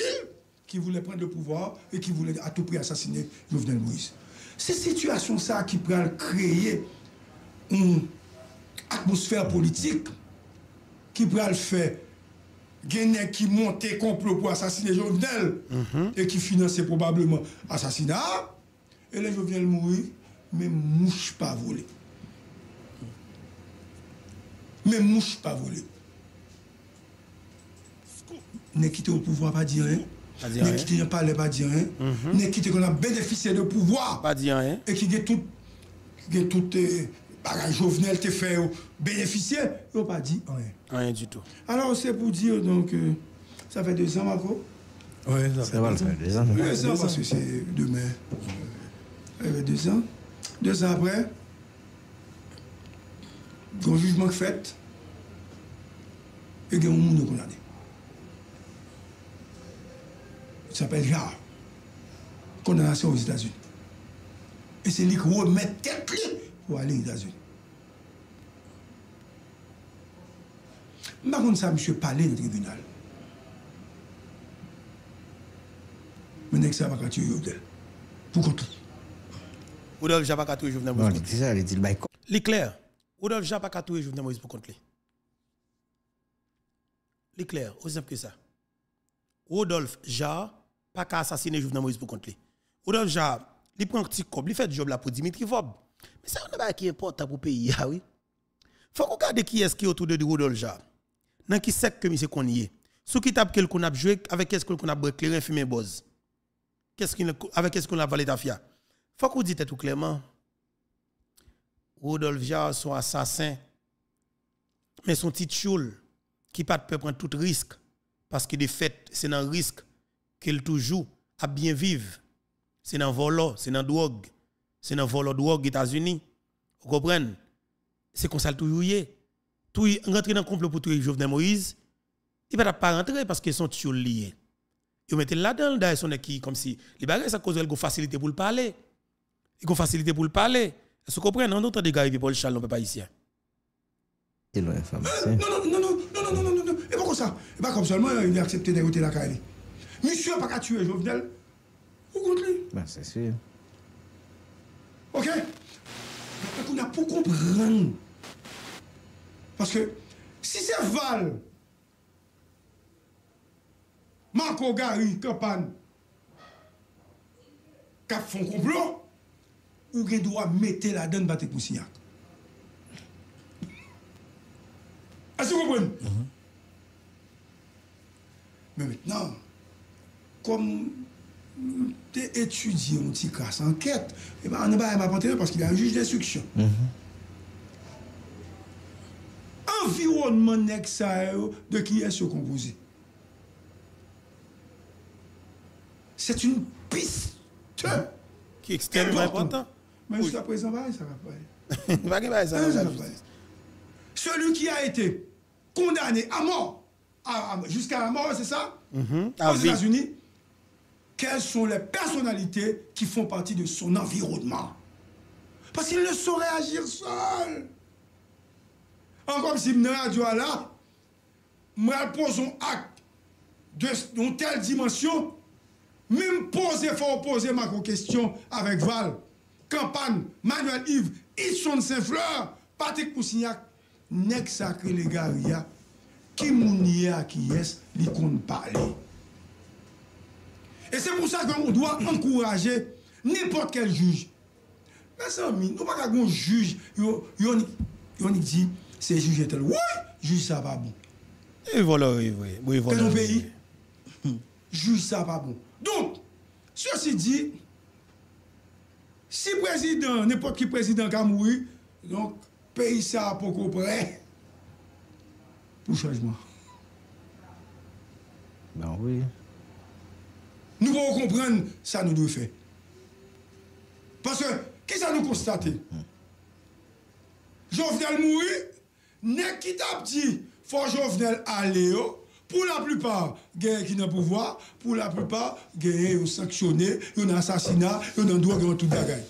qui voulait prendre le pouvoir et qui voulait à tout prix assassiner Jovenel Moïse. Ces situation ça qui peut créer une atmosphère politique qui peut le faire gens qui montait complot pour assassiner Jovenel mhm. et qui finançait probablement assassinat. Et les Jovenel mourir, mais mouche pas volé. Mais mouche pas volé. Ne quittez au pouvoir pas dire. Hein. Ne hein. quitte pas dire rien. Hein. Mhm. Ne quitte qu'on a bénéficié de pouvoir. Pas dire rien. Hein. Et qui a tout. Qui tout. Euh, bagage Jovenel te fait oh, bénéficier. Ils n'ont pas dit rien. Rien du tout. Alors c'est pour dire donc. Euh, ça fait deux ans, Marco Oui, ça, ça va Deux ans. Deux ans parce que c'est demain. y fait deux ans. Deux ans après. Gon jugement fait, et il y a un monde qui s'appelle Jarre, condamnation aux États-Unis. Et c'est lui qui remet tête pour aller aux États-Unis. Je ne sais pas monsieur parler dans le tribunal. Mais je ça va tuer Yodel. Pour tout. Rodolphe Japa a tué Jovenel Moïse. C'est ça, il dit le C'est L'éclair. Rodolphe Japa a Jovenel Moïse pour contre lui. C'est aussi simple que ça. Rodolphe Japa pas qu'à assassiner Jovenel Moïse pour contre lui. Rodolphe Jarre, il prend un petit cob, il fait job là pour Dimitri Vob. Mais ça, on pas qui importe pour pays, ah oui. Faut qu'on regarde qui est-ce qui est autour de Rodolphe Jarre. Dans qui sait que monsieur qu'on y est. Sous qui tape quelqu'un, a joué, avec qu'est-ce qu'on a éclairé, fumé, boz. Qu'est-ce avec qu'est-ce qu'on a valé d'afia. Faut qu'on dise tout clairement. Rodolphe Jarre, son assassin, mais son petit choule qui pas peut prendre tout risque. Parce que de fait, c'est un risque qu'il toujours a bien vivre. C'est dans volo, c'est dans drogue, c'est dans volo drogue États-Unis. Vous comprenez C'est comme ça tout est. Tout rentrer dans le complot pour Jovenel Moïse, il va pas rentrer parce qu'ils sont toujours liés. Ils mettent là-dedans, son qui comme si les bagages ça cause une facilité pour le parler. Ils ont facilité pour le parler. vous comprenez On a des gars qui Paul Charles, on peut pas ici. Non, non, non, non, non, non, non, non, Nisye pa ka tue jovenel, ou kont li? Ben, sè sè. Ok? Ekou na pou kompren. Paske, si se val, man ko gari kapan, kap fon kouplo, ou gen do a mette la den batèk mousiak. Asi kompren? Men mettenan, comme étudier un petit cas enquête, et eh on ben, ne va pas m'apporter parce qu'il y a un juge d'instruction. Mm-hmm. Environnement -hmm. de qui est-ce composé C'est une piste qui est extrêmement importante. Mais jusqu'à présent, ça va pas. Celui qui a été condamné à mort, jusqu'à la mort, c'est ça, mm-hmm. aux ah États-Unis, quelles sont les personnalités qui font partie de son environnement. Parce qu'il ne saurait agir seul. Encore si je radio là, je pose un acte d'une telle dimension, même poser, faut poser ma question avec Val, Campagne, Manuel Yves, sont Saint-Fleur, Patrick Poussignac, Nek Sacré Legaria, qui à qui est, parle parler. Et c'est pour ça qu'on doit encourager n'importe quel juge. Mes amis, nous pas qu'un juge, on dit, c'est juge tel. Oui, juge ça va bon. Et voilà, oui, oui. oui voilà, Dans pays, juge ça va bon. Donc, ceci dit, si président, n'importe qui président qui a mouru, donc, pays ça pour comprendre, près pour changement. Ben oui nous devons comprendre ça nous devons faire. Parce que, qui ça nous constate hmm. Jovenel mourit, n'est qui t'a dit, faut Jovenel aller, oh? pour la plupart, gagne qui n'a pouvoir, pour la plupart, gagnent sanctionné, il y a un assassinat, il y a un droit, tout bagaille.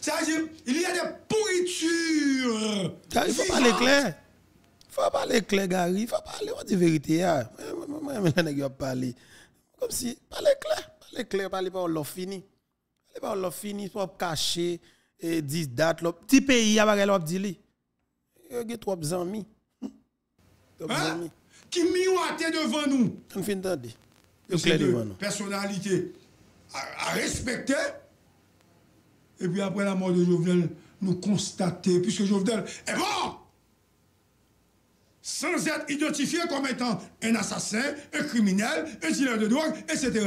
Ça veut dire, il y a des pourritures. Il faut parler clair. Il faut parler clair, Gary. Il faut parler, de dit vérité. Ah. Moi, je ne parler. Comme si, les clair, pas clair, parlez pas l'offre fini. Les pas l'offre fini, pas caché, et 10 dates, petit pays, il y a pas l'offre dit. Il y a trois amis. Qui été devant nous. On finit d'entendre. C'est à, à respecter. Et puis après la mort de Jovenel, nous constater, puisque Jovenel est mort sans être identifié comme étant un assassin, un criminel, un dealer de drogue, etc.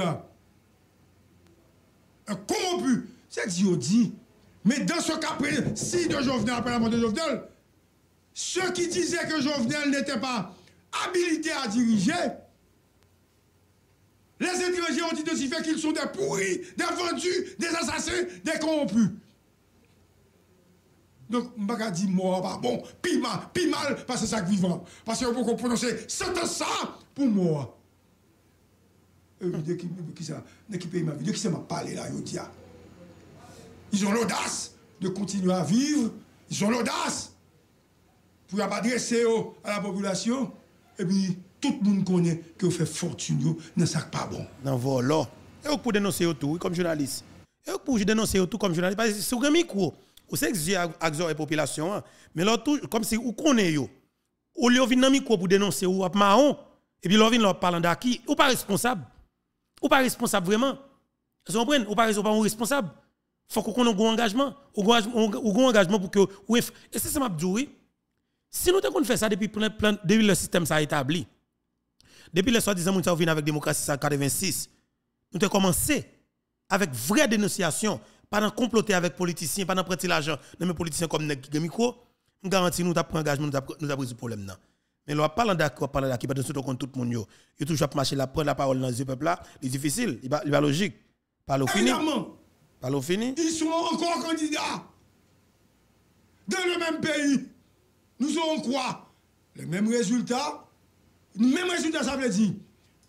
Un corrompu. C'est dit. Mais dans ce cas précis de Jovenel, après la mort de Jovenel, ceux qui disaient que Jovenel n'était pas habilité à diriger, les étrangers ont identifié qu'ils sont des pourris, des vendus, des assassins, des corrompus. Donk mba gadi mwa, pa bon, pi mal, pi mal, pa se sak vivan. Pa se yo pou kon prononse, se ta sa, pou mwa. E mi dek ki pe ima vide, dek ki se mwa pale la yo diya. Yon l'odas de kontinu a viv, yon l'odas pou yon padre se yo a la populasyon. E bi, tout moun konye ke ou fe fortun yo, ne sak pa bon. Nan vo, lo, yo pou denonse yo tou, yo kom jounalist. Yo pou denonse yo tou kom jounalist, pa se sou gami kwo. Ou j'ai exiger à et population. Hein. Mais là, comme si vous connaissez, ou lieu venir dans micro pour dénoncer ou ap maon et puis là, vient leur parlant d'acquis, ou pas responsable. Ou pas responsable vraiment. Vous comprenez? Ou pas responsable. Faut qu'on ait un engagement. Ou un engagement pour que. Et c'est ça que je dis, Si nous avons fait ça depuis, plein, plein, depuis le système ça établi, depuis le soi-disant, nous avons avec démocratie 186, nous avons commencé avec vraie dénonciation pas comploter avec politiciens, pas dans prêter l'argent, non mais politiciens comme nèg micro, garantissons que nous avons pris engagement, nous avons pris ce problème Mais nous parlant d'accord, pas d'accord, parce que contre tout le monde Il faut toujours marcher la prendre la parole dans ce peuple là, c'est difficile, il va logique. Pas le fini. fini. Ils sont encore candidats. Dans le même pays, nous aurons quoi Le même résultat. Le même résultat, ça veut dire,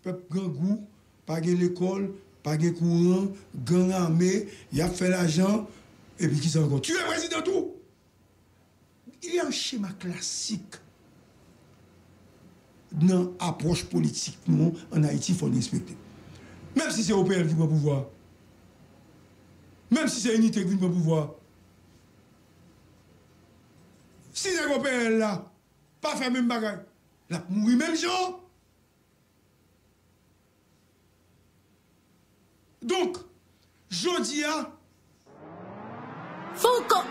peuple grand goût, pas l'école, pas de courant, gang armé, il a fait l'argent, et puis qui s'en encore Tu es président tout Il y a un schéma classique dans l'approche politique en Haïti, il faut respecter. Même si c'est OPL qui pas pouvoir, même si c'est unité qui prend pouvoir, si c'est OPL là, pas faire même bagaille, là, mourir même gens. Donc, je dis à... Foucault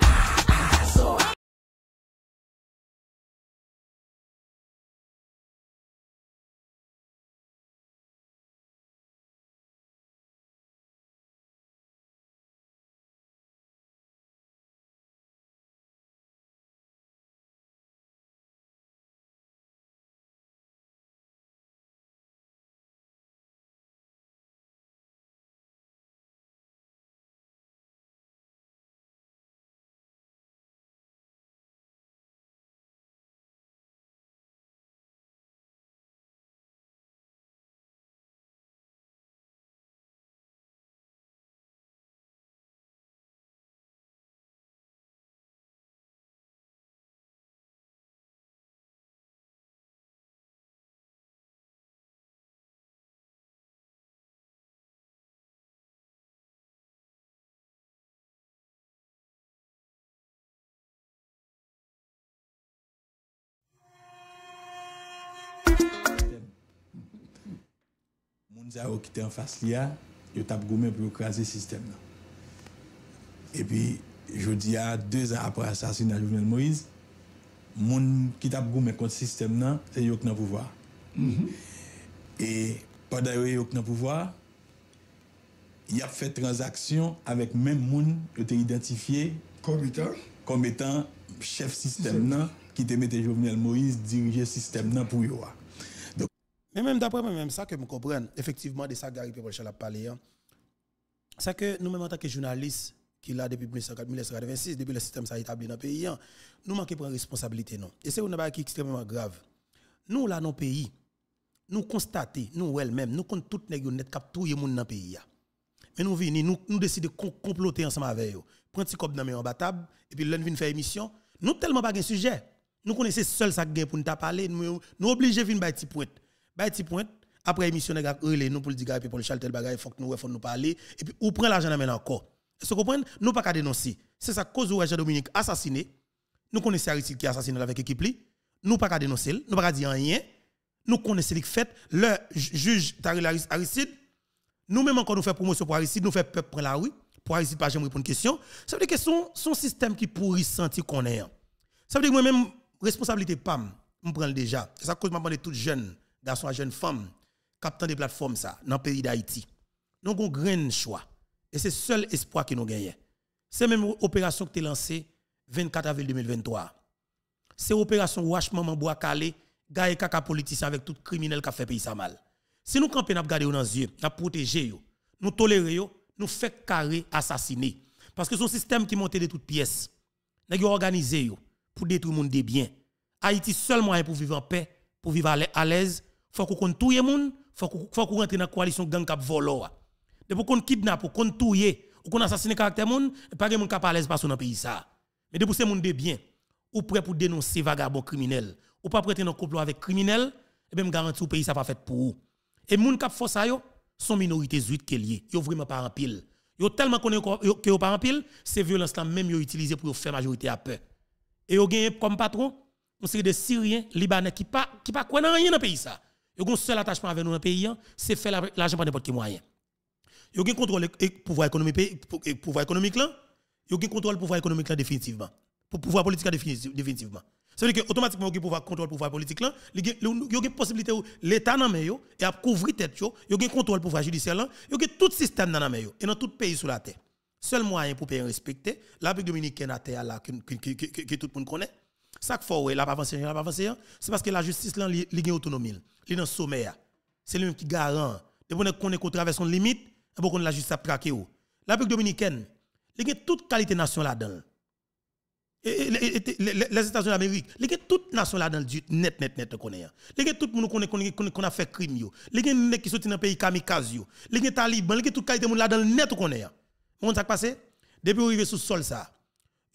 Moun zaro oh, ki te an fas li a, yo tab goumen pou yo krasi sistem nan. E pi, jodi a, deux an apre asasyon nan Jouvenel Moïse, moun ki tab goumen konti sistem nan, se yo k nan pouvoi. Mm-hmm. E pa da yo yo k nan pouvoi, y ap fe transaksyon avèk mèm moun yo te identifiye kom etan chef sistem nan ki te mette Jouvenel Moïse dirije sistem nan pou yo a. Mais même d'après moi, même ça que je comprends, effectivement, de ça Gary je a parler. Hein. c'est que nous-mêmes, en tant que journalistes, qui là depuis 1986, depuis le système s'est établi dans le pays, hein, nous manquons de responsabilité. Non. Et c'est une chose qui est extrêmement grave. Nous, là, dans le pays, nous constatons, nous, nous même nous comptons toutes les gens qui tout le monde dans le pays. Hein. Mais nous nous, décidons de comploter ensemble avec eux. Prendre ce dans en battable, et puis l'un vient faire émission. Nous, tellement pas de sujet. Nous connaissons seul ça pour nous parler, nous sommes obligés de venir des petit pointe bah après émission nous relé nous pour le dire pour le faut que nous faut nous parler et puis ou prend l'argent maintenant encore est-ce que vous nous pas qu'à dénoncer c'est ça cause où Jean Dominique assassiné nous connaissons Aristide qui assassiné avec équipe li nous pas qu'à dénoncer nous pas qu'à dire rien nous connaissons les fait le juge Taril nous même encore nous fait promotion pour Aristide nous fait peuple prendre la rue pour Aristide pas jamais répondre question ça veut dire que son son système qui pourrit senti qu'on est ça veut dire que moi même responsabilité pam me prend déjà c'est ça cause m'a demandé toute jeune dans son jeune femme, captant des plateformes ça, dans le pays d'Haïti. Nous avons un grand choix. Et c'est le seul espoir que nous gagnons. C'est même opération que tu lancée 24 avril 2023. C'est l'opération Wash Maman Bois Calé, gars et caca politicien avec tout criminel qui a fait pays ça mal. Si nous campions, nous garder dans les yeux, nous protéger, nous tolérer, nous fait carré assassiner. Parce que son système qui monte de toutes pièces. Nous organisé pour détruire le monde des biens. Haïti seulement est pour vivre en paix, pour vivre à l'aise, faut qu'on touye moun, faut qu'on rentre dans la coalition gang cap volo. De pour qu'on kidnappe, ou qu'on touye, ou qu'on assassine caractère moun, pas gen moun cap à l'aise pas dans pays ça. Mais de pour c'est moun de bien, ou prêt pour dénoncer vagabond criminel, ou pas prêter dans complot avec criminel, et eh même ben, garantie le pays ça pas fait pour ou. Et moun kap font ça yo, sont minorités zuit qui lié, yo vraiment pas en pile. Yo tellement qu'on que yo pas en pile, ces violences là même yo utilisé pour faire majorité à peur. Et yo gagné comme patron, on série des Syriens, Libanais qui pas qui pas quoi rien dans pays ça. Le un seul attachement avec nous dans le pays, c'est faire l'argent par n'importe quel moyen. Vous avez un contrôle pouvoir économique, pouvoir économique là. Ils un contrôle pouvoir économique définitivement. Pour pouvoir politique définitivement. Ça veut dire qu'automatiquement, vous avez un contrôle pouvoir politique là. avez a une possibilité, l'État dans main et à couvrir tête, y a un contrôle pouvoir judiciaire là. avez tout tout système dans et dans tout pays sur la terre. Seul moyen pour payer respecter, la République dominicaine à terre là que tout le monde connaît. Ça qu'il faut, il n'a pas avancé, il n'a pas avancé. Hein. C'est parce que la justice, là, il a autonomie. Il est dans C'est lui qui garant. Et pour qu'on est traverse son limite, et pour qu'on la justice a traqué. La République dominicaine, il y a toute qualité nation là-dedans. Les États-Unis d'Amérique, il y a toute nation là-dedans, net, net, net, connaît. Il y a tout le monde qu'on a fait crime. Il y a des qui sont dans le pays kamikaze. Il y a des talibans, il y a toute qualité là-dedans, net, connaît. Hein. Vous savez ce qui passé? Depuis qu'on arrive sur le sol, ça.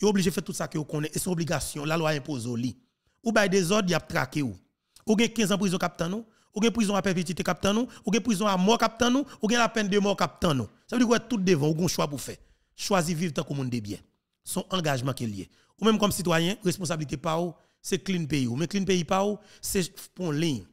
Il est obligé de faire tout ça que vous connaissez. Et son obligation. La loi impose au lit. Ou bien des ordres, y a traqué. Ou bien 15 ans de prison captant nous. Ou bien prison à perpétuité captant nous. Ou bien prison à mort nous. Ou bien la peine de mort captant nous. Ça veut dire que tout devant, vous avez un choix pour faire. Choisir vivre comme que monde bien. Son engagement qui est lié. Ou même comme citoyen, responsabilité pas c'est clean pays. Ou mais clean pays pas c'est pour ligne.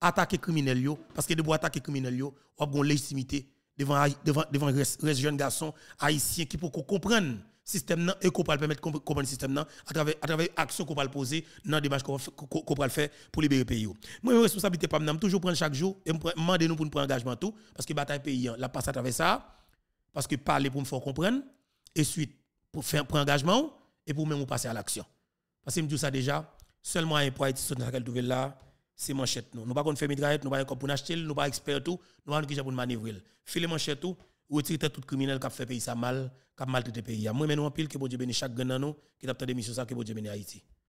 Attaquer criminel Parce que de attaquer criminel yo, ou avez une légitimité devant devant devant garçons jeune garçon haïtien qui pour comprendre système nan et qu'on peut permettre de comprendre le système nan à travers à travers action qu'on peut poser dans des débat qu'on peut faire pour libérer le pays. Moi, une responsabilité pas toujours prendre chaque jour et demander nous pour nous prendre engagement tout parce que bataille pays hein, la passe à travers ça parce que parler pour nous faire comprendre et suite pour faire prendre engagement et pour même passer à l'action. Parce que je me dis ça déjà seulement un point sur laquelle trouver là c'est manchette nous. Nous pas qu'on fait mitraillette, nous pas qu'on pour acheter, nous pas expert tout, nous pas qu'on pour manœuvrer. Filer manchette tout retirez tout criminel qui a fait pays ça mal, qui a maltraité pays. Moi, maintenant, en pile, que bon Dieu bénisse chaque gagnant, qui a des missions, que bon Dieu bénisse Haïti.